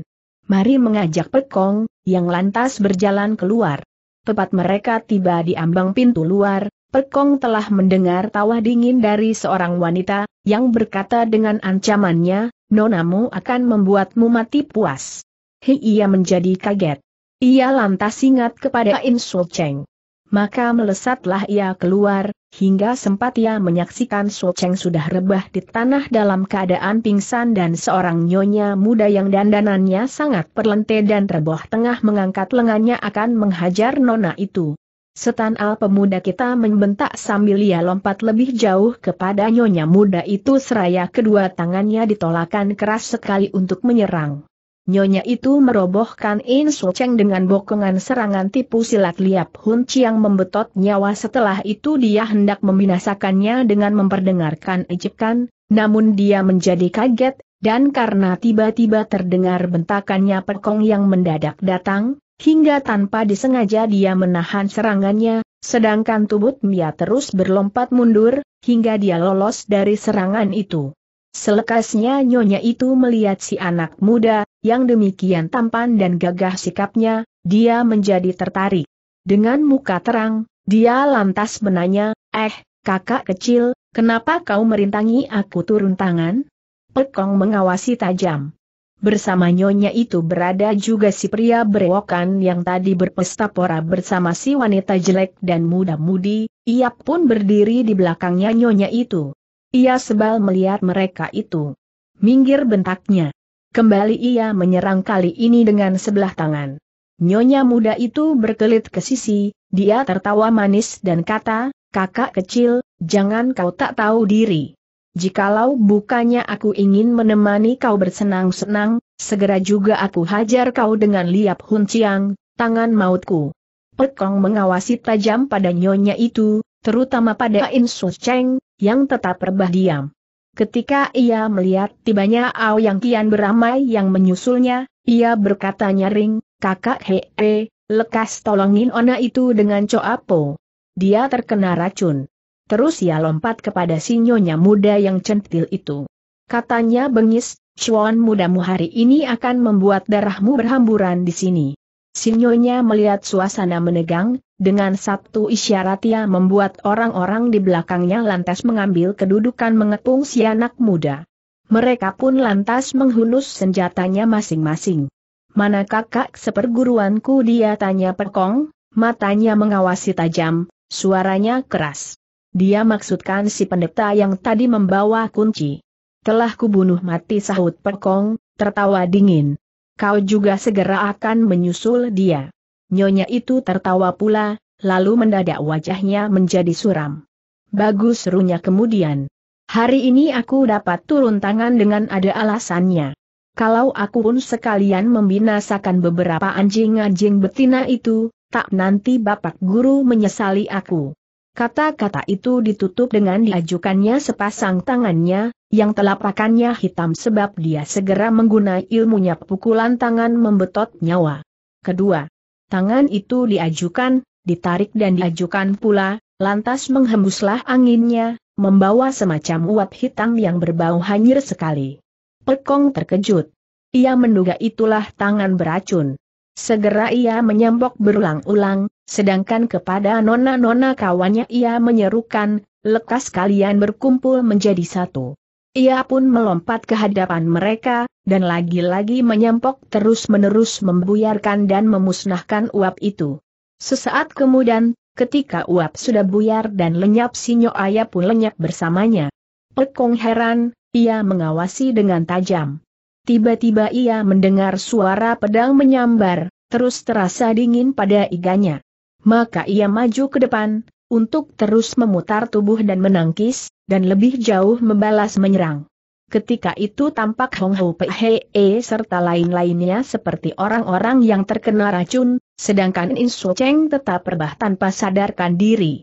Mari mengajak Kong, yang lantas berjalan keluar. Tepat mereka tiba di ambang pintu luar, Perkong telah mendengar tawa dingin dari seorang wanita, yang berkata dengan ancamannya, nonamu akan membuatmu mati puas. Hei ia menjadi kaget. Ia lantas ingat kepada In Su Cheng. Maka melesatlah ia keluar, hingga sempat ia menyaksikan Su Cheng sudah rebah di tanah dalam keadaan pingsan dan seorang nyonya muda yang dandanannya sangat perlente dan reboh tengah mengangkat lengannya akan menghajar nona itu. Setan al pemuda kita membentak sambil ia lompat lebih jauh kepada nyonya muda itu seraya kedua tangannya ditolakkan keras sekali untuk menyerang. Nyonya itu merobohkan In Su Cheng dengan bokongan serangan tipu silat liap Hun Chiang membetot nyawa setelah itu dia hendak membinasakannya dengan memperdengarkan ejekan, namun dia menjadi kaget, dan karena tiba-tiba terdengar bentakannya perkong yang mendadak datang, Hingga tanpa disengaja dia menahan serangannya, sedangkan tubuh Mia terus berlompat mundur, hingga dia lolos dari serangan itu. Selekasnya nyonya itu melihat si anak muda, yang demikian tampan dan gagah sikapnya, dia menjadi tertarik. Dengan muka terang, dia lantas menanya, eh, kakak kecil, kenapa kau merintangi aku turun tangan? Pekong mengawasi tajam bersama nyonya itu berada juga si pria berewokan yang tadi berpesta pora bersama si wanita jelek dan muda-mudi, ia pun berdiri di belakangnya nyonya itu. Ia sebal melihat mereka itu. Minggir bentaknya. Kembali ia menyerang kali ini dengan sebelah tangan. Nyonya muda itu berkelit ke sisi, dia tertawa manis dan kata, kakak kecil, jangan kau tak tahu diri jikalau bukannya aku ingin menemani kau bersenang-senang, segera juga aku hajar kau dengan liap hunciang, tangan mautku. Pekong mengawasi tajam pada nyonya itu, terutama pada In Su Cheng, yang tetap rebah diam. Ketika ia melihat tibanya Ao yang kian beramai yang menyusulnya, ia berkata nyaring, kakak He He, lekas tolongin Ona itu dengan coapo. Dia terkena racun. Terus ia lompat kepada sinyonya muda yang centil itu. Katanya bengis, Chuan mudamu hari ini akan membuat darahmu berhamburan di sini. Sinyonya melihat suasana menegang, dengan satu isyarat ia membuat orang-orang di belakangnya lantas mengambil kedudukan mengepung si anak muda. Mereka pun lantas menghunus senjatanya masing-masing. Mana kakak seperguruanku dia tanya Perkong, matanya mengawasi tajam, suaranya keras. Dia maksudkan si pendeta yang tadi membawa kunci. Telah kubunuh mati sahut Pekong, tertawa dingin. Kau juga segera akan menyusul dia. Nyonya itu tertawa pula, lalu mendadak wajahnya menjadi suram. Bagus serunya kemudian. Hari ini aku dapat turun tangan dengan ada alasannya. Kalau aku pun sekalian membinasakan beberapa anjing-anjing betina itu, tak nanti bapak guru menyesali aku. Kata-kata itu ditutup dengan diajukannya sepasang tangannya, yang telapakannya hitam sebab dia segera menggunai ilmunya pukulan tangan membetot nyawa. Kedua, tangan itu diajukan, ditarik dan diajukan pula, lantas menghembuslah anginnya, membawa semacam uap hitam yang berbau hanyir sekali. Pekong terkejut. Ia menduga itulah tangan beracun. Segera ia menyambok berulang-ulang, Sedangkan kepada nona-nona kawannya ia menyerukan, lekas kalian berkumpul menjadi satu. Ia pun melompat ke hadapan mereka, dan lagi-lagi menyempok terus-menerus membuyarkan dan memusnahkan uap itu. Sesaat kemudian, ketika uap sudah buyar dan lenyap Sinyo Ayah pun lenyap bersamanya. Pekong heran, ia mengawasi dengan tajam. Tiba-tiba ia mendengar suara pedang menyambar, terus terasa dingin pada iganya maka ia maju ke depan, untuk terus memutar tubuh dan menangkis, dan lebih jauh membalas menyerang. Ketika itu tampak Hong Hou Pei He serta lain-lainnya seperti orang-orang yang terkena racun, sedangkan In Su Cheng tetap rebah tanpa sadarkan diri.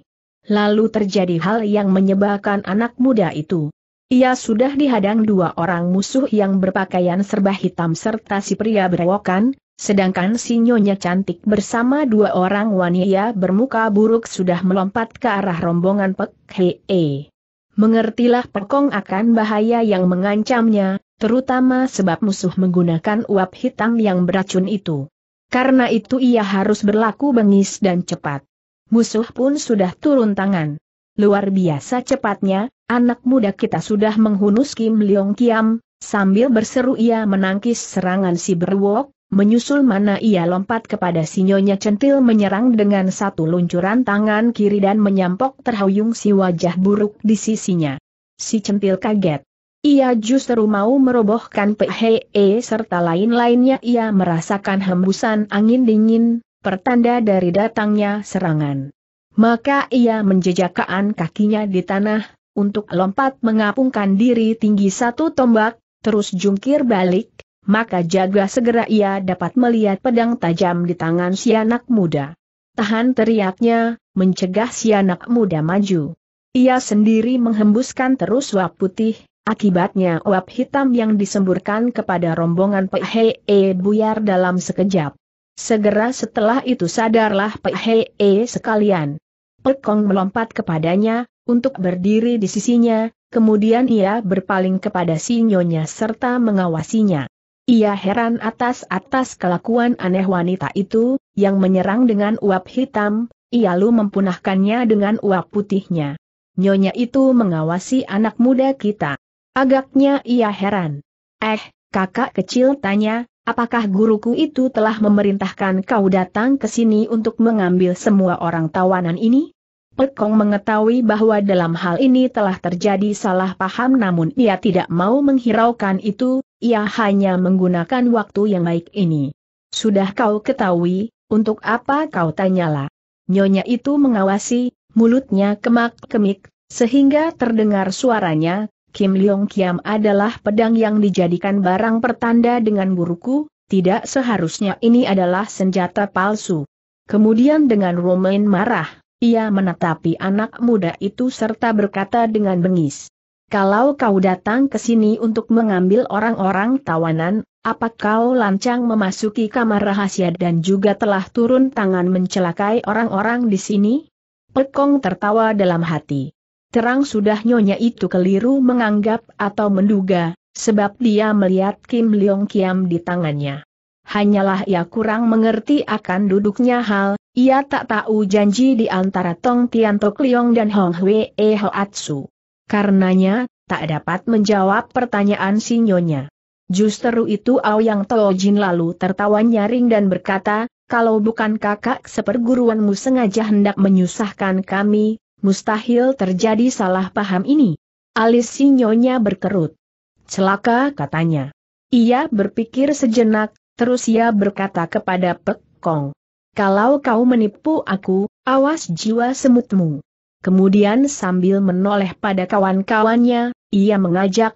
Lalu terjadi hal yang menyebabkan anak muda itu. Ia sudah dihadang dua orang musuh yang berpakaian serba hitam serta si pria berewokan, Sedangkan si nyonya cantik bersama dua orang wanita bermuka buruk sudah melompat ke arah rombongan Pek Hee. Mengertilah Pekong akan bahaya yang mengancamnya, terutama sebab musuh menggunakan uap hitam yang beracun itu. Karena itu ia harus berlaku bengis dan cepat. Musuh pun sudah turun tangan. Luar biasa cepatnya, anak muda kita sudah menghunus Kim Leong Kiam, sambil berseru ia menangkis serangan si berwok, Menyusul mana ia lompat kepada sinyonya centil menyerang dengan satu luncuran tangan kiri dan menyampok terhuyung si wajah buruk di sisinya. Si centil kaget. Ia justru mau merobohkan PHE serta lain-lainnya ia merasakan hembusan angin dingin, pertanda dari datangnya serangan. Maka ia menjejakkan kakinya di tanah, untuk lompat mengapungkan diri tinggi satu tombak, terus jungkir balik, maka jaga segera ia dapat melihat pedang tajam di tangan si anak muda. Tahan teriaknya, mencegah si anak muda maju. Ia sendiri menghembuskan terus uap putih, akibatnya uap hitam yang disemburkan kepada rombongan Pehe e buyar dalam sekejap. Segera setelah itu sadarlah Pehe e sekalian. Pekong melompat kepadanya, untuk berdiri di sisinya, kemudian ia berpaling kepada Sinyonya serta mengawasinya. Ia heran atas-atas kelakuan aneh wanita itu, yang menyerang dengan uap hitam, ia lu mempunahkannya dengan uap putihnya. Nyonya itu mengawasi anak muda kita. Agaknya ia heran. Eh, kakak kecil tanya, apakah guruku itu telah memerintahkan kau datang ke sini untuk mengambil semua orang tawanan ini? Pekong mengetahui bahwa dalam hal ini telah terjadi salah paham namun ia tidak mau menghiraukan itu, ia hanya menggunakan waktu yang baik ini. Sudah kau ketahui, untuk apa kau tanyalah. Nyonya itu mengawasi, mulutnya kemak-kemik, sehingga terdengar suaranya, Kim Leong Kiam adalah pedang yang dijadikan barang pertanda dengan buruku. tidak seharusnya ini adalah senjata palsu. Kemudian dengan Romain marah, ia menatapi anak muda itu serta berkata dengan bengis. Kalau kau datang ke sini untuk mengambil orang-orang tawanan, apa kau lancang memasuki kamar rahasia dan juga telah turun tangan mencelakai orang-orang di sini? Pekong tertawa dalam hati. Terang sudah nyonya itu keliru menganggap atau menduga, sebab dia melihat Kim Leong Kiam di tangannya. Hanyalah ia kurang mengerti akan duduknya hal, ia tak tahu janji di antara Tong Tian Tok Liong dan Hong Hwee Hoatsu. Karenanya, tak dapat menjawab pertanyaan sinyonya. Justru itu Ao Aoyang Tojin lalu tertawa nyaring dan berkata, kalau bukan kakak seperguruanmu sengaja hendak menyusahkan kami, mustahil terjadi salah paham ini. Alis sinyonya berkerut. Celaka katanya. Ia berpikir sejenak, terus ia berkata kepada Pek Kong kalau kau menipu aku, awas jiwa semutmu. Kemudian sambil menoleh pada kawan-kawannya, ia mengajak,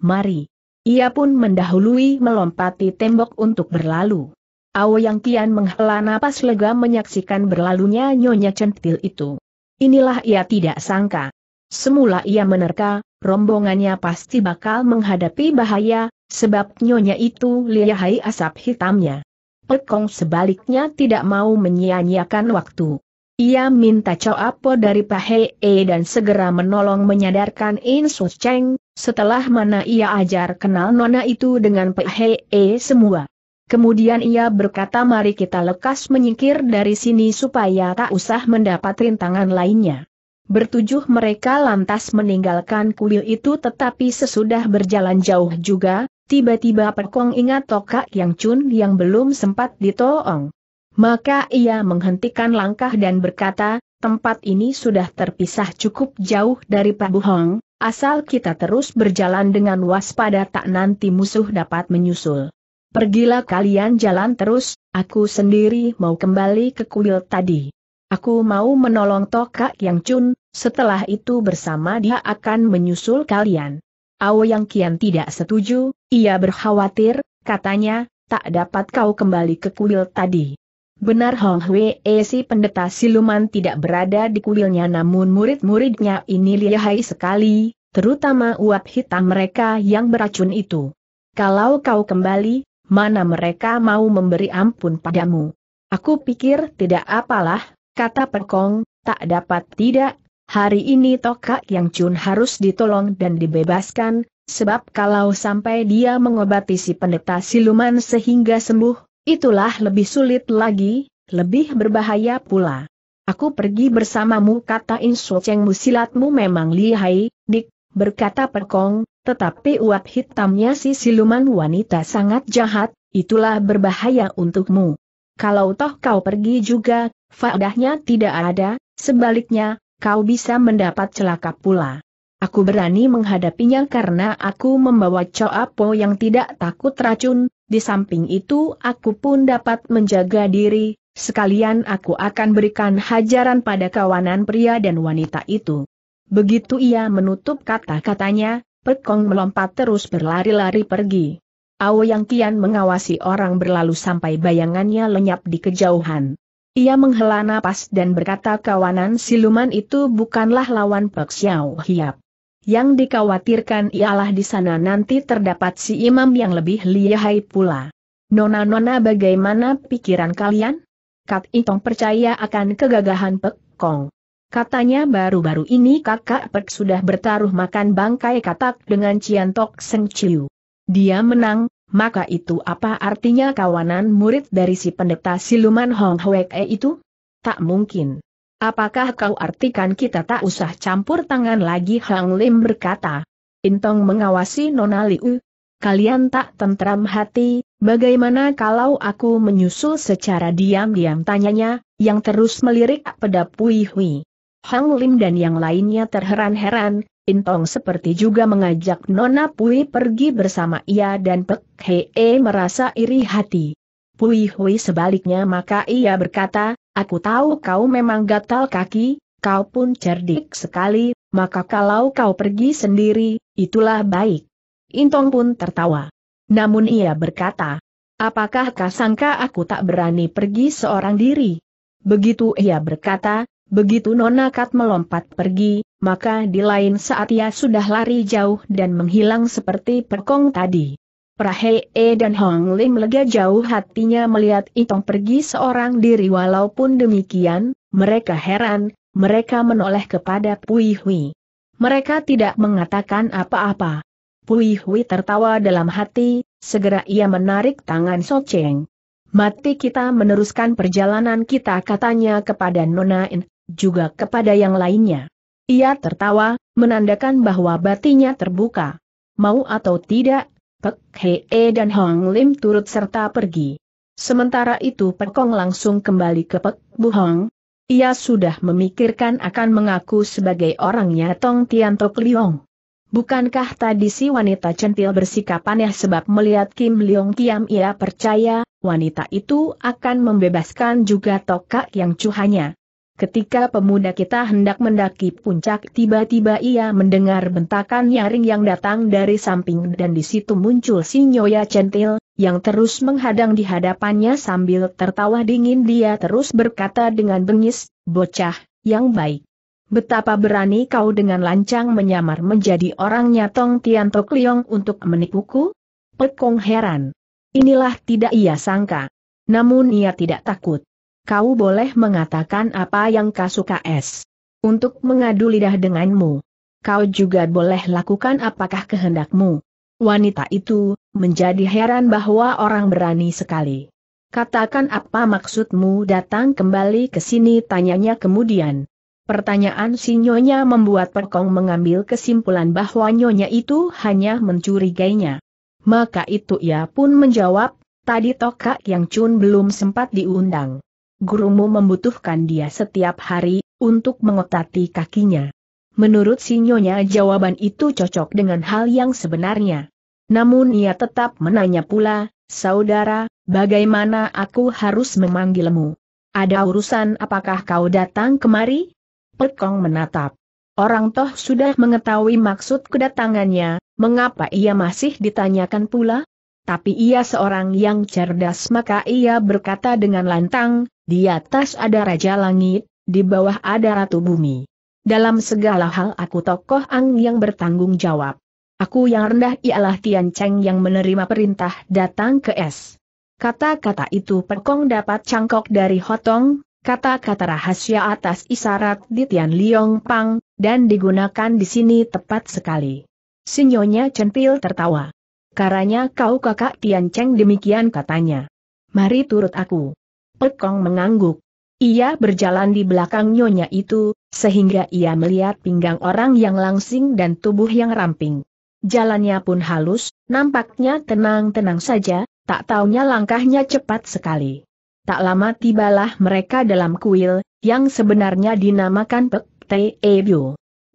mari. Ia pun mendahului melompati tembok untuk berlalu. Awo yang kian menghela napas lega menyaksikan berlalunya Nyonya Centil itu. Inilah ia tidak sangka. Semula ia menerka, rombongannya pasti bakal menghadapi bahaya, sebab Nyonya itu lihai asap hitamnya. Pekong sebaliknya tidak mau menyia-nyiakan waktu. Ia minta Coapo dari Pahee dan segera menolong menyadarkan In Insu Cheng, setelah mana ia ajar kenal nona itu dengan Pahee semua. Kemudian ia berkata mari kita lekas menyingkir dari sini supaya tak usah mendapat rintangan lainnya. Bertujuh mereka lantas meninggalkan kuil itu tetapi sesudah berjalan jauh juga, Tiba-tiba Pekong ingat tokak Yang Chun yang belum sempat ditolong. Maka ia menghentikan langkah dan berkata, tempat ini sudah terpisah cukup jauh dari Pak Buhong, asal kita terus berjalan dengan waspada tak nanti musuh dapat menyusul. Pergilah kalian jalan terus, aku sendiri mau kembali ke kuil tadi. Aku mau menolong tokak Yang Chun, setelah itu bersama dia akan menyusul kalian. Ao Yang Kian tidak setuju, ia berkhawatir, katanya, tak dapat kau kembali ke kuil tadi. Benar Hong Hwee eh, si pendeta siluman tidak berada di kuilnya namun murid-muridnya ini lihai sekali, terutama uap hitam mereka yang beracun itu. Kalau kau kembali, mana mereka mau memberi ampun padamu? Aku pikir tidak apalah, kata Perkong, tak dapat tidak, hari ini tokak yang cun harus ditolong dan dibebaskan, sebab kalau sampai dia mengobati si pendeta siluman sehingga sembuh, itulah lebih sulit lagi, lebih berbahaya pula. Aku pergi bersamamu kata Insu Cheng musilatmu memang lihai, dik, berkata Perkong, tetapi uap hitamnya si siluman wanita sangat jahat, itulah berbahaya untukmu. Kalau toh kau pergi juga, faedahnya tidak ada, sebaliknya, kau bisa mendapat celaka pula. Aku berani menghadapinya karena aku membawa coapo yang tidak takut racun, di samping itu aku pun dapat menjaga diri, sekalian aku akan berikan hajaran pada kawanan pria dan wanita itu. Begitu ia menutup kata-katanya, Pekong melompat terus berlari-lari pergi. Yang Kian mengawasi orang berlalu sampai bayangannya lenyap di kejauhan. Ia menghela napas dan berkata kawanan siluman itu bukanlah lawan Pek Xiao Hiap. Yang dikhawatirkan ialah di sana nanti terdapat si imam yang lebih lihai pula. Nona-nona bagaimana pikiran kalian? Kat Itong percaya akan kegagahan Pek Kong. Katanya baru-baru ini kakak Pek sudah bertaruh makan bangkai katak dengan Ciantok Tok Seng Chiu. Dia menang, maka itu apa artinya kawanan murid dari si pendeta siluman Hong Hwek E itu? Tak mungkin. Apakah kau artikan kita tak usah campur tangan lagi Hang Lim berkata. Intong mengawasi Nona Liu. Kalian tak tentram hati, bagaimana kalau aku menyusul secara diam-diam tanyanya, yang terus melirik pada Pui Hui. Hang Lim dan yang lainnya terheran-heran, Intong seperti juga mengajak Nona Pui pergi bersama ia dan Pek Hee merasa iri hati. Pui Hui sebaliknya maka ia berkata, Aku tahu kau memang gatal kaki, kau pun cerdik sekali, maka kalau kau pergi sendiri, itulah baik. Intong pun tertawa. Namun ia berkata, apakah kau sangka aku tak berani pergi seorang diri? Begitu ia berkata, begitu Nona Kat melompat pergi, maka di lain saat ia sudah lari jauh dan menghilang seperti perkong tadi. Prahei e dan Hong Lim lega jauh hatinya melihat Itong pergi seorang diri walaupun demikian, mereka heran, mereka menoleh kepada Pui Hui. Mereka tidak mengatakan apa-apa. Pui Hui tertawa dalam hati, segera ia menarik tangan So Cheng. Mati kita meneruskan perjalanan kita katanya kepada Nona In, juga kepada yang lainnya. Ia tertawa, menandakan bahwa batinya terbuka. Mau atau tidak, Pek Hee dan Hong Lim turut serta pergi. Sementara itu Pekong langsung kembali ke Pek Bu Hong. Ia sudah memikirkan akan mengaku sebagai orangnya Tong Tian Tok Liong. Bukankah tadi si wanita centil bersikap aneh sebab melihat Kim Leong Kiam ia percaya, wanita itu akan membebaskan juga tokak yang cuhanya. Ketika pemuda kita hendak mendaki puncak, tiba-tiba ia mendengar bentakan nyaring yang datang dari samping dan di situ muncul si Nyoya Centil, yang terus menghadang di hadapannya sambil tertawa dingin dia terus berkata dengan bengis, bocah, yang baik. Betapa berani kau dengan lancang menyamar menjadi orang Tong Tian Tok Liong untuk menipuku? Pekong heran. Inilah tidak ia sangka. Namun ia tidak takut kau boleh mengatakan apa yang kau suka es. Untuk mengadu lidah denganmu. Kau juga boleh lakukan apakah kehendakmu. Wanita itu, menjadi heran bahwa orang berani sekali. Katakan apa maksudmu datang kembali ke sini tanyanya kemudian. Pertanyaan si Nyonya membuat Perkong mengambil kesimpulan bahwa Nyonya itu hanya mencurigainya. Maka itu ia pun menjawab, tadi Tokak Yang Chun belum sempat diundang gurumu membutuhkan dia setiap hari, untuk mengotati kakinya. Menurut sinyonya jawaban itu cocok dengan hal yang sebenarnya. Namun ia tetap menanya pula, saudara, bagaimana aku harus memanggilmu? Ada urusan apakah kau datang kemari? Pekong menatap. Orang toh sudah mengetahui maksud kedatangannya, mengapa ia masih ditanyakan pula? Tapi ia seorang yang cerdas maka ia berkata dengan lantang, di atas ada Raja Langit, di bawah ada Ratu Bumi. Dalam segala hal aku tokoh Ang yang bertanggung jawab. Aku yang rendah ialah Tian Cheng yang menerima perintah datang ke Es. Kata-kata itu Pekong dapat cangkok dari Hotong, kata-kata rahasia atas isarat di Tian Liong Pang, dan digunakan di sini tepat sekali. Sinyonya centil tertawa. Karanya kau kakak Tian Cheng demikian katanya. Mari turut aku. Pekong mengangguk. Ia berjalan di belakang nyonya itu, sehingga ia melihat pinggang orang yang langsing dan tubuh yang ramping. Jalannya pun halus, nampaknya tenang-tenang saja, tak taunya langkahnya cepat sekali. Tak lama tibalah mereka dalam kuil, yang sebenarnya dinamakan Pek Te e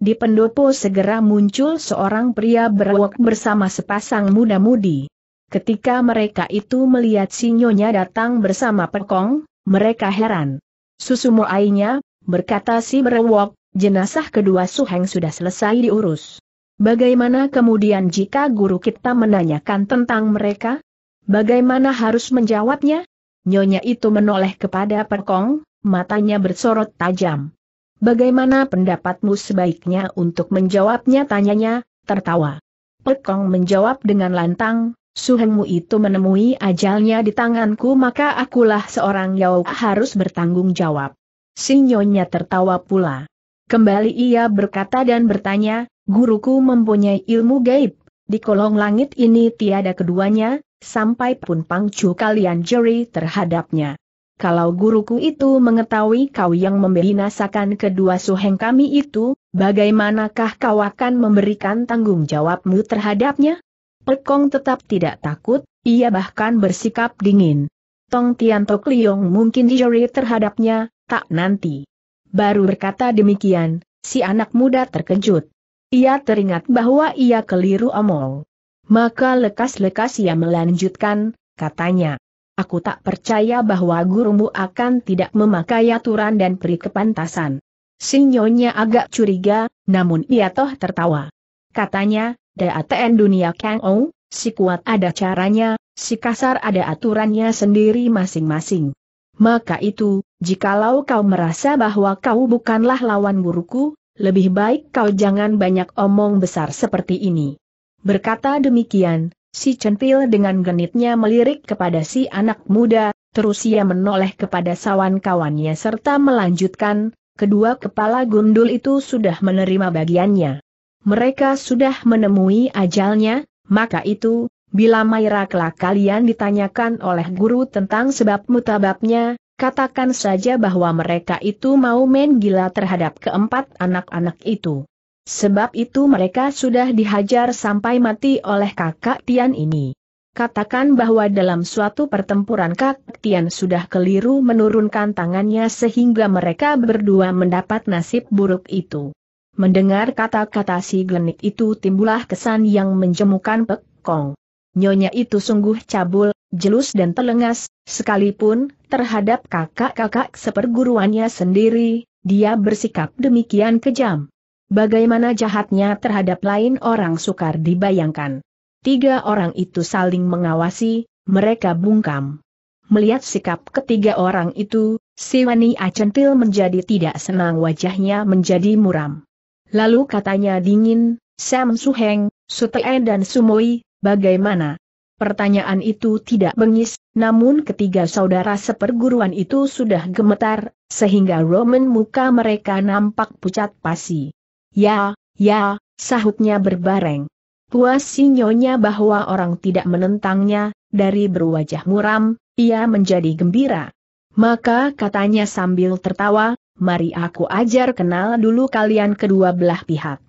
Di pendopo segera muncul seorang pria berwok bersama sepasang muda-mudi. Ketika mereka itu melihat sinyonya datang bersama Pekong, mereka heran. Susumu ainya, berkata si berwok, jenazah kedua Suheng sudah selesai diurus. Bagaimana kemudian jika guru kita menanyakan tentang mereka? Bagaimana harus menjawabnya? Nyonya itu menoleh kepada Perkong, matanya bersorot tajam. Bagaimana pendapatmu sebaiknya untuk menjawabnya tanyanya, tertawa. Perkong menjawab dengan lantang, Suhengmu itu menemui ajalnya di tanganku maka akulah seorang yau harus bertanggung jawab. Sinyonya tertawa pula. Kembali ia berkata dan bertanya, guruku mempunyai ilmu gaib, di kolong langit ini tiada keduanya, sampai pun pangcu kalian jeri terhadapnya. Kalau guruku itu mengetahui kau yang membinasakan kedua suheng kami itu, bagaimanakah kau akan memberikan tanggung jawabmu terhadapnya? Pekong tetap tidak takut, ia bahkan bersikap dingin. Tong Tian Tok Liong mungkin dijeri terhadapnya, tak nanti. Baru berkata demikian, si anak muda terkejut. Ia teringat bahwa ia keliru omol. Maka lekas-lekas ia melanjutkan, katanya. Aku tak percaya bahwa gurumu akan tidak memakai aturan dan peri kepantasan. Sinyonya agak curiga, namun ia toh tertawa. Katanya, DATN dunia Kang Ong, si kuat ada caranya, si kasar ada aturannya sendiri masing-masing. Maka itu, jikalau kau merasa bahwa kau bukanlah lawan buruku, lebih baik kau jangan banyak omong besar seperti ini. Berkata demikian, si centil dengan genitnya melirik kepada si anak muda, terus ia menoleh kepada sawan kawannya serta melanjutkan, kedua kepala gundul itu sudah menerima bagiannya mereka sudah menemui ajalnya, maka itu, bila Maira kelak kalian ditanyakan oleh guru tentang sebab mutababnya, katakan saja bahwa mereka itu mau main gila terhadap keempat anak-anak itu. Sebab itu mereka sudah dihajar sampai mati oleh kakak Tian ini. Katakan bahwa dalam suatu pertempuran Kak Tian sudah keliru menurunkan tangannya sehingga mereka berdua mendapat nasib buruk itu. Mendengar kata-kata si glenik itu timbulah kesan yang menjemukan Pek Kong. Nyonya itu sungguh cabul, jelus dan telengas, sekalipun, terhadap kakak-kakak seperguruannya sendiri, dia bersikap demikian kejam. Bagaimana jahatnya terhadap lain orang sukar dibayangkan. Tiga orang itu saling mengawasi, mereka bungkam. Melihat sikap ketiga orang itu, Siwani Wani Acentil menjadi tidak senang wajahnya menjadi muram. Lalu katanya dingin, Sam Suheng, Sutee dan Sumoi, bagaimana? Pertanyaan itu tidak bengis, namun ketiga saudara seperguruan itu sudah gemetar, sehingga Roman muka mereka nampak pucat pasi. Ya, ya, sahutnya berbareng. Puas sinyonya bahwa orang tidak menentangnya, dari berwajah muram, ia menjadi gembira. Maka katanya sambil tertawa, mari aku ajar kenal dulu kalian kedua belah pihak.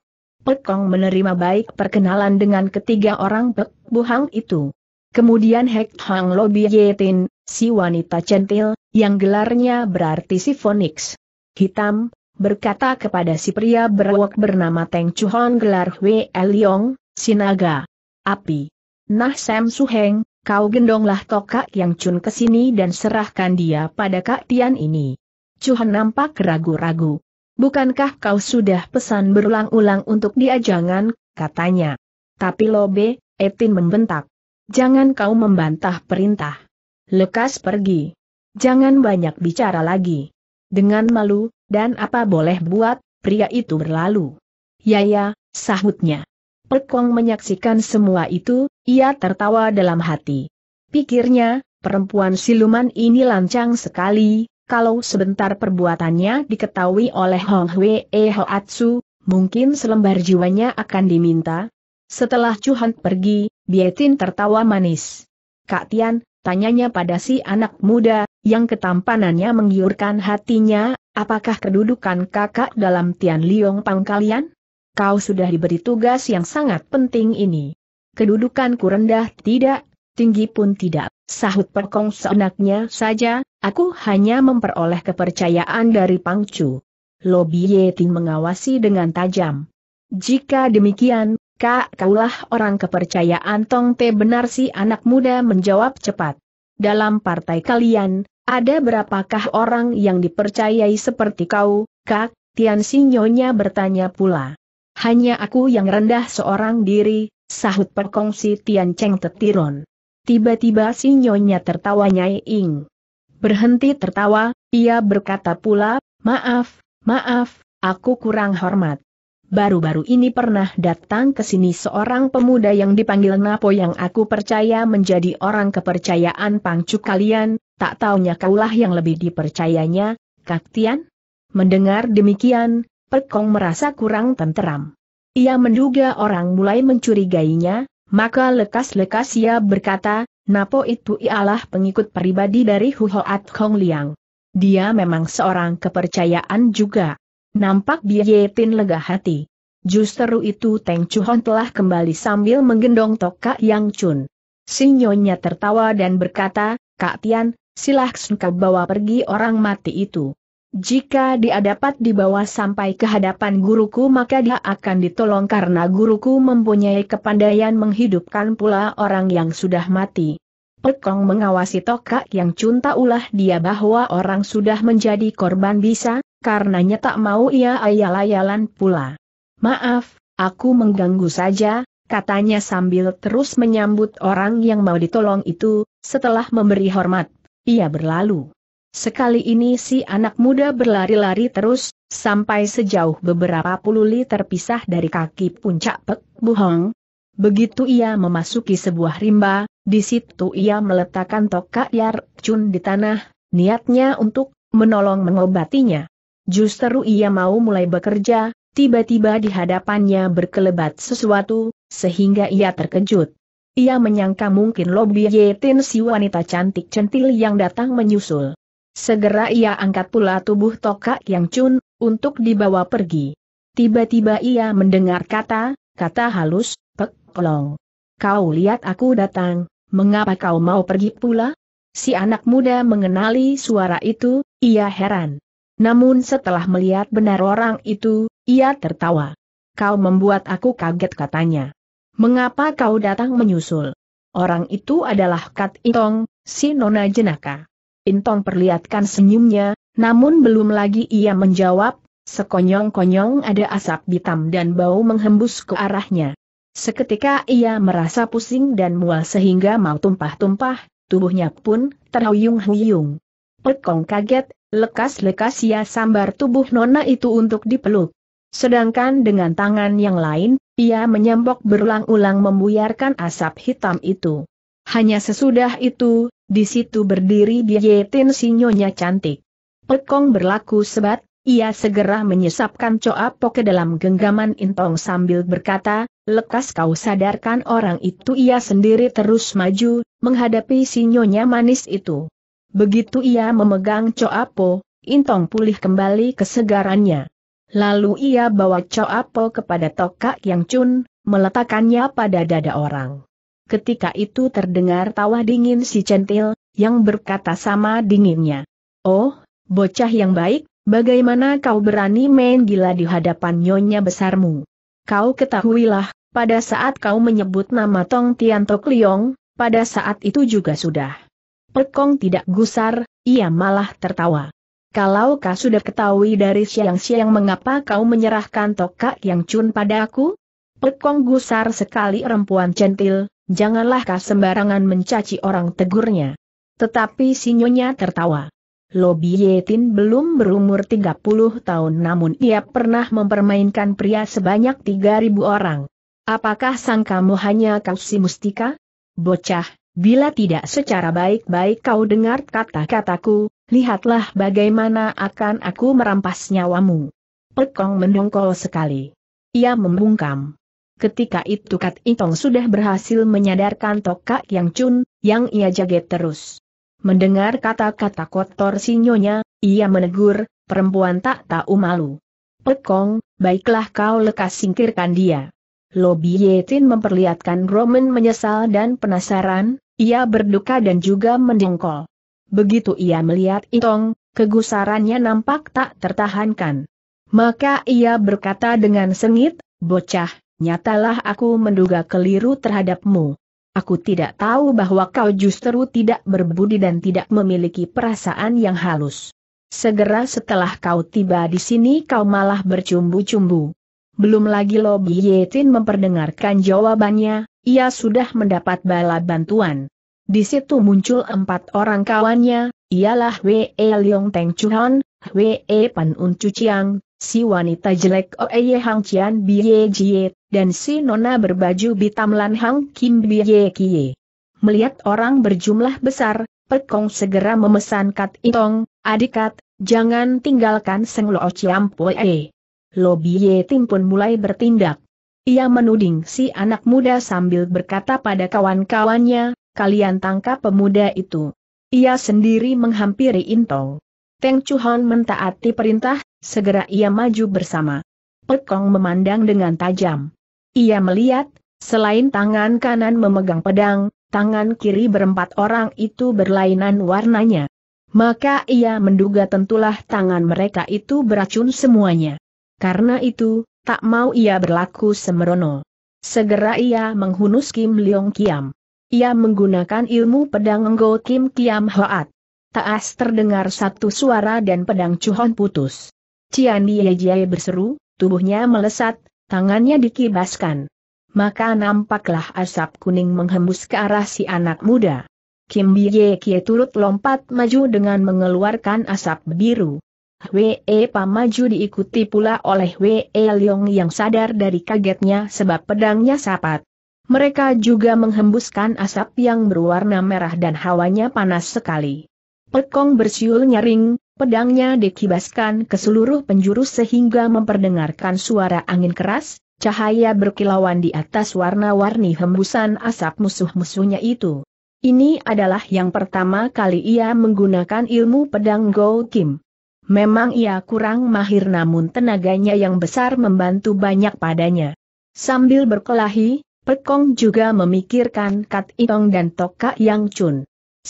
Pekong menerima baik perkenalan dengan ketiga orang Pek Buhang itu. Kemudian Hek Hang Lobi Yetin, si wanita centil, yang gelarnya berarti si Phoenix. Hitam, berkata kepada si pria berwok bernama Teng Chuhon gelar Hui Eliong, Sinaga. Api. Nah Sam Suheng, kau gendonglah tokak yang cun kesini dan serahkan dia pada Kak Tian ini. Cuhan nampak ragu-ragu. Bukankah kau sudah pesan berulang-ulang untuk dia jangan, katanya. Tapi Lobe, Etin membentak. Jangan kau membantah perintah. Lekas pergi. Jangan banyak bicara lagi. Dengan malu, dan apa boleh buat, pria itu berlalu. Ya ya, sahutnya. Pekong menyaksikan semua itu, ia tertawa dalam hati. Pikirnya, perempuan siluman ini lancang sekali, kalau sebentar perbuatannya diketahui oleh Hong eh Ho Atsu, mungkin selembar jiwanya akan diminta. Setelah Chu Han pergi, Bietin tertawa manis. Kak Tian, tanyanya pada si anak muda, yang ketampanannya menggiurkan hatinya, apakah kedudukan kakak dalam Tian Liong Pang kalian? Kau sudah diberi tugas yang sangat penting ini. Kedudukanku rendah tidak tinggi pun tidak, sahut perkong seenaknya saja, aku hanya memperoleh kepercayaan dari Pangcu. Lobi Yeting mengawasi dengan tajam. Jika demikian, kak kaulah orang kepercayaan Tong Te benar si anak muda menjawab cepat. Dalam partai kalian, ada berapakah orang yang dipercayai seperti kau, kak? Tian Sinyonya bertanya pula. Hanya aku yang rendah seorang diri, sahut perkongsi Tian Cheng Tetiron. Tiba-tiba si nyonya tertawa Nyai Ing. Berhenti tertawa, ia berkata pula, maaf, maaf, aku kurang hormat. Baru-baru ini pernah datang ke sini seorang pemuda yang dipanggil Napo yang aku percaya menjadi orang kepercayaan pangcu kalian, tak taunya kaulah yang lebih dipercayanya, Kaktian? Mendengar demikian, Pekong merasa kurang tenteram. Ia menduga orang mulai mencurigainya, maka lekas-lekas ia berkata, Napo itu ialah pengikut pribadi dari Hoat Kong Liang. Dia memang seorang kepercayaan juga. Nampak dia yetin lega hati. Justru itu Teng Chuhon telah kembali sambil menggendong tokak Yang Chun. Sinyonya tertawa dan berkata, Kak Tian, silahkan kau bawa pergi orang mati itu. Jika dia dapat dibawa sampai ke hadapan guruku maka dia akan ditolong karena guruku mempunyai kepandaian menghidupkan pula orang yang sudah mati. Pekong mengawasi tokak yang cunta ulah dia bahwa orang sudah menjadi korban bisa, karenanya tak mau ia ayal-ayalan pula. Maaf, aku mengganggu saja, katanya sambil terus menyambut orang yang mau ditolong itu, setelah memberi hormat. Ia berlalu. Sekali ini si anak muda berlari-lari terus, sampai sejauh beberapa puluh li terpisah dari kaki puncak Pek Buhong. Begitu ia memasuki sebuah rimba, di situ ia meletakkan tokak Yar Chun di tanah, niatnya untuk menolong mengobatinya. Justru ia mau mulai bekerja, tiba-tiba di hadapannya berkelebat sesuatu, sehingga ia terkejut. Ia menyangka mungkin Lobby Yetin si wanita cantik centil yang datang menyusul. Segera ia angkat pula tubuh tokak yang cun, untuk dibawa pergi. Tiba-tiba ia mendengar kata, kata halus, pek, kolong. Kau lihat aku datang, mengapa kau mau pergi pula? Si anak muda mengenali suara itu, ia heran. Namun setelah melihat benar orang itu, ia tertawa. Kau membuat aku kaget katanya. Mengapa kau datang menyusul? Orang itu adalah Kat Itong, si nona jenaka. Intong perlihatkan senyumnya, namun belum lagi ia menjawab, sekonyong-konyong ada asap hitam dan bau menghembus ke arahnya. Seketika ia merasa pusing dan mual sehingga mau tumpah-tumpah, tubuhnya pun terhuyung-huyung. Pekong kaget, lekas-lekas ia sambar tubuh nona itu untuk dipeluk. Sedangkan dengan tangan yang lain, ia menyembok berulang-ulang membuyarkan asap hitam itu. Hanya sesudah itu, di situ berdiri Bietin sinyonya cantik. Pekong berlaku sebat, ia segera menyesapkan coapo ke dalam genggaman Intong sambil berkata, lekas kau sadarkan orang itu ia sendiri terus maju, menghadapi sinyonya manis itu. Begitu ia memegang coapo, Intong pulih kembali kesegarannya. Lalu ia bawa coapo kepada tokak yang Chun, meletakkannya pada dada orang. Ketika itu terdengar tawa dingin si centil, yang berkata sama dinginnya. Oh, bocah yang baik, bagaimana kau berani main gila di hadapan nyonya besarmu? Kau ketahuilah, pada saat kau menyebut nama Tong Tian Tok Liong, pada saat itu juga sudah. Pekong tidak gusar, ia malah tertawa. Kalau kau sudah ketahui dari siang-siang mengapa kau menyerahkan tokak yang cun pada aku? Pekong gusar sekali perempuan centil, janganlah kau sembarangan mencaci orang tegurnya. Tetapi si nyonya tertawa. Lobi Yetin belum berumur 30 tahun namun ia pernah mempermainkan pria sebanyak 3.000 orang. Apakah sang kamu hanya kau si mustika? Bocah, bila tidak secara baik-baik kau dengar kata-kataku, lihatlah bagaimana akan aku merampas nyawamu. Pekong mendongkol sekali. Ia membungkam. Ketika itu Kat Intong sudah berhasil menyadarkan Toka Yang Chun, yang ia jaga terus. Mendengar kata-kata kotor sinyonya, ia menegur, perempuan tak tahu malu. Pekong, baiklah kau lekas singkirkan dia. Lobi Yetin memperlihatkan Roman menyesal dan penasaran, ia berduka dan juga mendengkol. Begitu ia melihat Itong, kegusarannya nampak tak tertahankan. Maka ia berkata dengan sengit, bocah, nyatalah aku menduga keliru terhadapmu. Aku tidak tahu bahwa kau justru tidak berbudi dan tidak memiliki perasaan yang halus. Segera setelah kau tiba di sini kau malah bercumbu-cumbu. Belum lagi Lobi Yetin memperdengarkan jawabannya, ia sudah mendapat bala bantuan. Di situ muncul empat orang kawannya, ialah Wei Leong Teng Chuan, Wei Pan Un Chu Chiang, si wanita jelek Oeye oh, eh, Hang Chian Biye Jie, dan si nona berbaju hitam Lan Hang Kim Biye Kie. Melihat orang berjumlah besar, Pekong segera memesan Kat Itong, adikat, jangan tinggalkan Seng Lo Poe. Lo Biye Tim pun mulai bertindak. Ia menuding si anak muda sambil berkata pada kawan-kawannya, kalian tangkap pemuda itu. Ia sendiri menghampiri Intong. Teng Chuhon mentaati perintah, Segera ia maju bersama. Pekong memandang dengan tajam. Ia melihat, selain tangan kanan memegang pedang, tangan kiri berempat orang itu berlainan warnanya. Maka ia menduga tentulah tangan mereka itu beracun semuanya. Karena itu, tak mau ia berlaku semerono. Segera ia menghunus Kim Leong Kiam. Ia menggunakan ilmu pedang Ngo Kim Kiam Hoat. Taas terdengar satu suara dan pedang Chuhon putus. Cian Jie berseru, tubuhnya melesat, tangannya dikibaskan. Maka nampaklah asap kuning menghembus ke arah si anak muda. Kim Biye Kie turut lompat maju dengan mengeluarkan asap biru. Wee Pa maju diikuti pula oleh Wee Leong yang sadar dari kagetnya sebab pedangnya sapat. Mereka juga menghembuskan asap yang berwarna merah dan hawanya panas sekali. Pekong bersiul nyaring, pedangnya dikibaskan ke seluruh penjuru sehingga memperdengarkan suara angin keras, cahaya berkilauan di atas warna-warni hembusan asap musuh-musuhnya itu. Ini adalah yang pertama kali ia menggunakan ilmu pedang Go Kim. Memang ia kurang mahir namun tenaganya yang besar membantu banyak padanya. Sambil berkelahi, Pekong juga memikirkan Kat Itong dan Tok Yang Chun.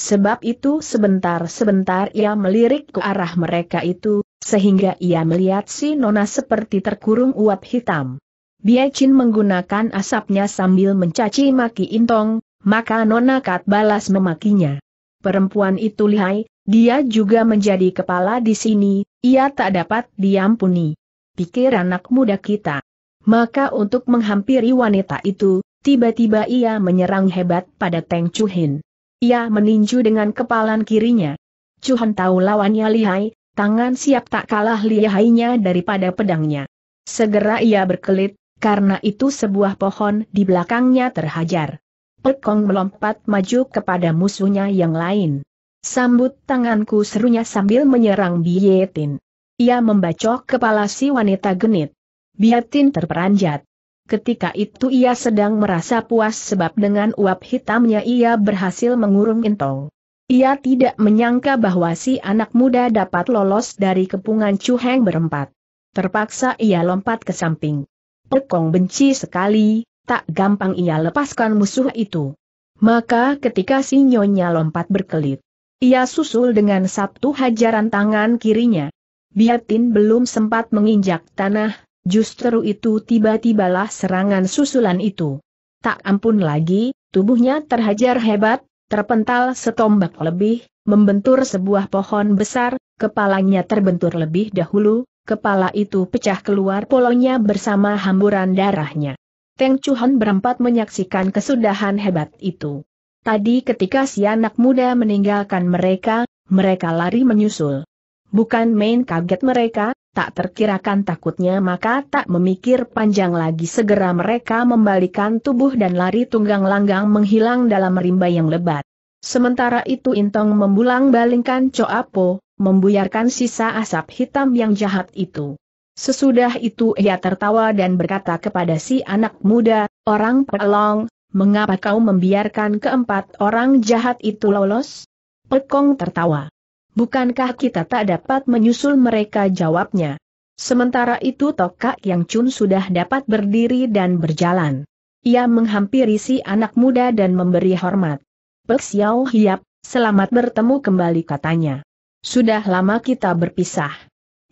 Sebab itu sebentar-sebentar ia melirik ke arah mereka itu, sehingga ia melihat si Nona seperti terkurung uap hitam. Bia Chin menggunakan asapnya sambil mencaci maki Intong, maka Nona Kat balas memakinya. Perempuan itu lihai, dia juga menjadi kepala di sini, ia tak dapat diampuni. Pikir anak muda kita. Maka untuk menghampiri wanita itu, tiba-tiba ia menyerang hebat pada Teng Chuhin. Ia meninju dengan kepalan kirinya. Cuhan tahu lawannya lihai, tangan siap tak kalah lihainya daripada pedangnya. Segera ia berkelit, karena itu sebuah pohon di belakangnya terhajar. Pekong melompat maju kepada musuhnya yang lain. Sambut tanganku serunya sambil menyerang Bietin. Ia membacok kepala si wanita genit. Bietin terperanjat. Ketika itu ia sedang merasa puas sebab dengan uap hitamnya ia berhasil mengurung Intong. Ia tidak menyangka bahwa si anak muda dapat lolos dari kepungan Cuheng berempat. Terpaksa ia lompat ke samping. Pekong benci sekali, tak gampang ia lepaskan musuh itu. Maka ketika si nyonya lompat berkelit, ia susul dengan sabtu hajaran tangan kirinya. Biatin belum sempat menginjak tanah, Justru itu tiba-tibalah serangan susulan itu. Tak ampun lagi, tubuhnya terhajar hebat, terpental setombak lebih, membentur sebuah pohon besar, kepalanya terbentur lebih dahulu, kepala itu pecah keluar polonya bersama hamburan darahnya. Teng Chuhan berempat menyaksikan kesudahan hebat itu. Tadi ketika si anak muda meninggalkan mereka, mereka lari menyusul. Bukan main kaget mereka, tak terkirakan takutnya maka tak memikir panjang lagi segera mereka membalikan tubuh dan lari tunggang langgang menghilang dalam rimba yang lebat. Sementara itu Intong membulang balingkan Coapo, membuyarkan sisa asap hitam yang jahat itu. Sesudah itu ia tertawa dan berkata kepada si anak muda, orang pelong, mengapa kau membiarkan keempat orang jahat itu lolos? Pekong tertawa bukankah kita tak dapat menyusul mereka jawabnya. Sementara itu Tokak Yang Chun sudah dapat berdiri dan berjalan. Ia menghampiri si anak muda dan memberi hormat. Pek Xiao Hiap, selamat bertemu kembali katanya. Sudah lama kita berpisah.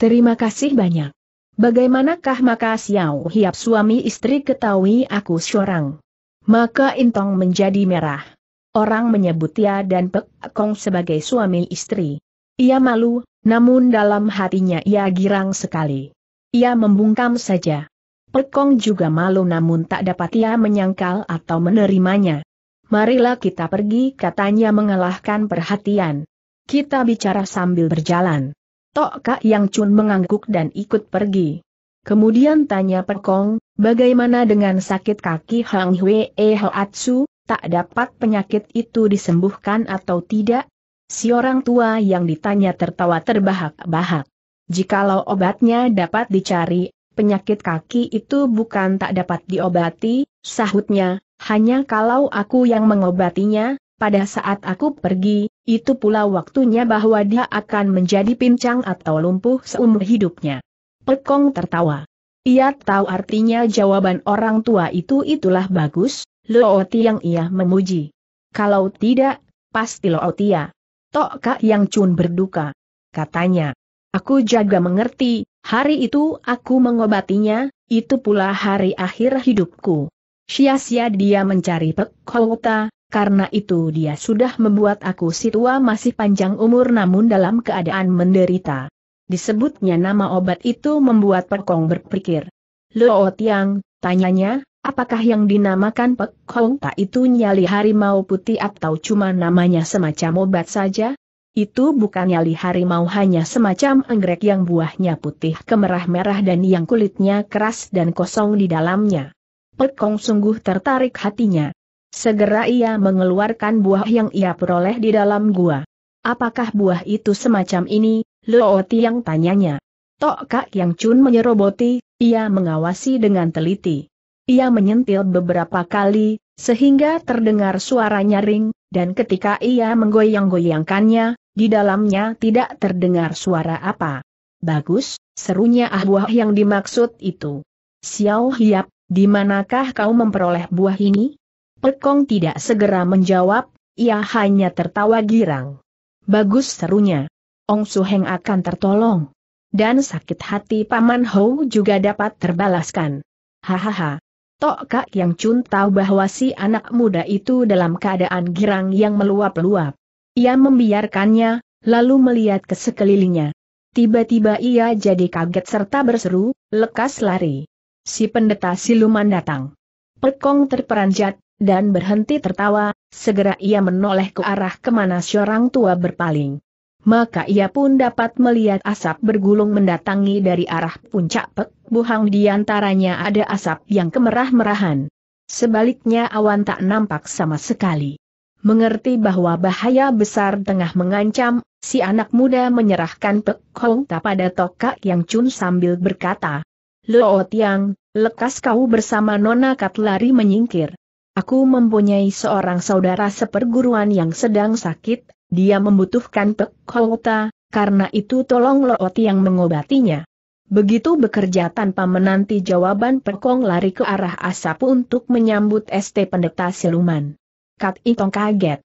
Terima kasih banyak. Bagaimanakah maka Xiao Hiap suami istri ketahui aku seorang? Maka Intong menjadi merah. Orang menyebut ia dan Pek Kong sebagai suami istri. Ia malu, namun dalam hatinya ia girang sekali. Ia membungkam saja. Pekong juga malu namun tak dapat ia menyangkal atau menerimanya. Marilah kita pergi katanya mengalahkan perhatian. Kita bicara sambil berjalan. Tok Kak Yang Chun mengangguk dan ikut pergi. Kemudian tanya Pekong, bagaimana dengan sakit kaki Hang Hwee Atsu, tak dapat penyakit itu disembuhkan atau tidak? Si orang tua yang ditanya tertawa terbahak-bahak. Jikalau obatnya dapat dicari, penyakit kaki itu bukan tak dapat diobati, sahutnya, hanya kalau aku yang mengobatinya, pada saat aku pergi, itu pula waktunya bahwa dia akan menjadi pincang atau lumpuh seumur hidupnya. Pekong tertawa. Ia tahu artinya jawaban orang tua itu itulah bagus, Looti yang ia memuji. Kalau tidak, pasti Looti ya. Tok Kak Yang Chun berduka. Katanya, aku jaga mengerti, hari itu aku mengobatinya, itu pula hari akhir hidupku. Sia-sia dia mencari Pek Kouta, karena itu dia sudah membuat aku si tua masih panjang umur namun dalam keadaan menderita. Disebutnya nama obat itu membuat Pekong berpikir. Luo Tiang, tanyanya, Apakah yang dinamakan Pek Hong Tak itu nyali harimau putih atau cuma namanya semacam obat saja? Itu bukan nyali harimau hanya semacam anggrek yang buahnya putih kemerah-merah dan yang kulitnya keras dan kosong di dalamnya. Pek Hong sungguh tertarik hatinya. Segera ia mengeluarkan buah yang ia peroleh di dalam gua. Apakah buah itu semacam ini? Looti yang tanyanya. Tok Kak Yang Chun menyeroboti, ia mengawasi dengan teliti. Ia menyentil beberapa kali, sehingga terdengar suara nyaring, dan ketika ia menggoyang-goyangkannya, di dalamnya tidak terdengar suara apa. Bagus, serunya ah buah yang dimaksud itu. Xiao Hiap, di manakah kau memperoleh buah ini? Pekong tidak segera menjawab, ia hanya tertawa girang. Bagus serunya. Ong Heng akan tertolong. Dan sakit hati Paman Hou juga dapat terbalaskan. Hahaha. Tok Kak Yang Chun tahu bahwa si anak muda itu dalam keadaan girang yang meluap-luap. Ia membiarkannya, lalu melihat ke sekelilingnya. Tiba-tiba ia jadi kaget serta berseru, lekas lari. Si pendeta siluman datang. Pekong terperanjat, dan berhenti tertawa, segera ia menoleh ke arah kemana seorang tua berpaling maka ia pun dapat melihat asap bergulung mendatangi dari arah puncak Pek Buhang di antaranya ada asap yang kemerah-merahan. Sebaliknya awan tak nampak sama sekali. Mengerti bahwa bahaya besar tengah mengancam, si anak muda menyerahkan Pek Kong Ta pada tokak yang cun sambil berkata, Lo Tiang, lekas kau bersama Nona Kat lari menyingkir. Aku mempunyai seorang saudara seperguruan yang sedang sakit, dia membutuhkan Pek Kota, karena itu tolong Looti yang mengobatinya. Begitu bekerja tanpa menanti jawaban Pekong lari ke arah asap untuk menyambut ST pendeta siluman. Kat Itong kaget.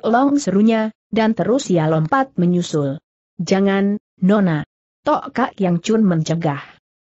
long serunya, dan terus ia lompat menyusul. Jangan, Nona. Tok Kak Yang Chun mencegah.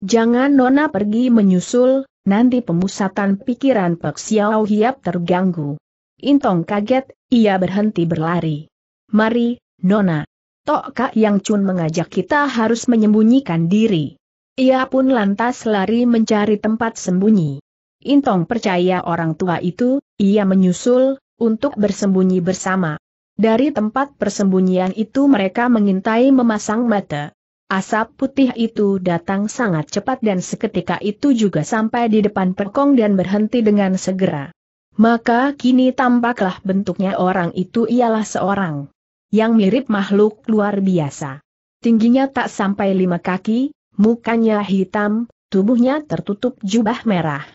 Jangan Nona pergi menyusul, nanti pemusatan pikiran Pek Xiao Hiap terganggu. Intong kaget, ia berhenti berlari. Mari, Nona. Tok Kak Yang Chun mengajak kita harus menyembunyikan diri. Ia pun lantas lari mencari tempat sembunyi. Intong percaya orang tua itu, ia menyusul, untuk bersembunyi bersama. Dari tempat persembunyian itu mereka mengintai memasang mata. Asap putih itu datang sangat cepat dan seketika itu juga sampai di depan perkong dan berhenti dengan segera. Maka kini tampaklah bentuknya orang itu ialah seorang yang mirip makhluk luar biasa. Tingginya tak sampai lima kaki, mukanya hitam, tubuhnya tertutup jubah merah.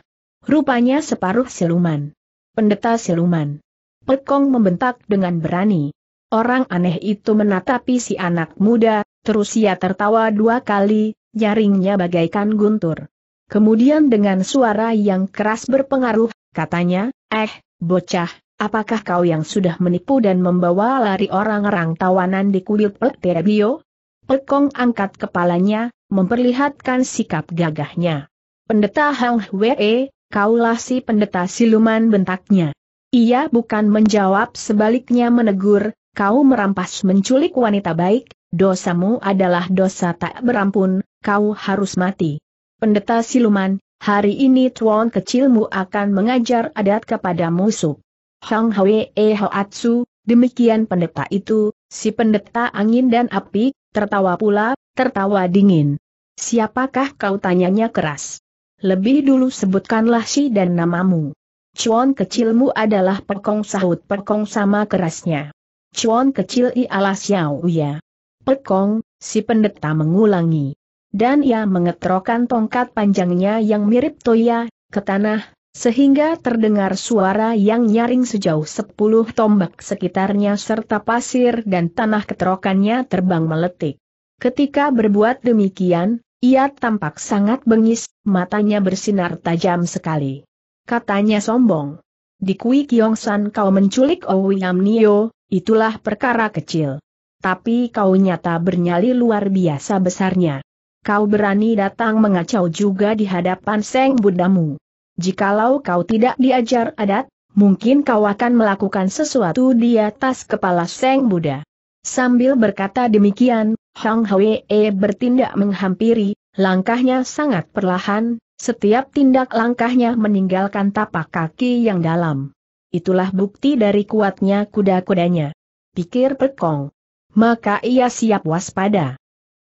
Rupanya separuh siluman. Pendeta siluman. Pekong membentak dengan berani. Orang aneh itu menatapi si anak muda, terus ia tertawa dua kali, nyaringnya bagaikan guntur. Kemudian dengan suara yang keras berpengaruh, katanya, eh, bocah, Apakah kau yang sudah menipu dan membawa lari orang-orang tawanan di kuil Peterbio? Pekong angkat kepalanya, memperlihatkan sikap gagahnya. Pendeta Hang Hwee, kaulah si pendeta siluman bentaknya. Ia bukan menjawab sebaliknya menegur, kau merampas menculik wanita baik, dosamu adalah dosa tak berampun, kau harus mati. Pendeta siluman, hari ini tuan kecilmu akan mengajar adat kepada musuh. Hang Hwee eh Hoatsu, demikian pendeta itu, si pendeta angin dan api, tertawa pula, tertawa dingin. Siapakah kau tanyanya keras? Lebih dulu sebutkanlah si dan namamu. Cuan kecilmu adalah pekong sahut pekong sama kerasnya. Cuan kecil ialah Xiao ya. Pekong, si pendeta mengulangi. Dan ia mengetrokan tongkat panjangnya yang mirip toya, ke tanah, sehingga terdengar suara yang nyaring sejauh sepuluh tombak sekitarnya serta pasir dan tanah keterokannya terbang meletik. Ketika berbuat demikian, ia tampak sangat bengis, matanya bersinar tajam sekali. Katanya sombong. Di Kui San kau menculik Ouyam oh Nio, itulah perkara kecil. Tapi kau nyata bernyali luar biasa besarnya. Kau berani datang mengacau juga di hadapan Seng Budamu. Jikalau kau tidak diajar adat, mungkin kau akan melakukan sesuatu di atas kepala Seng Buddha. Sambil berkata demikian, Hang Hwee bertindak menghampiri, langkahnya sangat perlahan, setiap tindak langkahnya meninggalkan tapak kaki yang dalam. Itulah bukti dari kuatnya kuda-kudanya. Pikir Pekong. Maka ia siap waspada.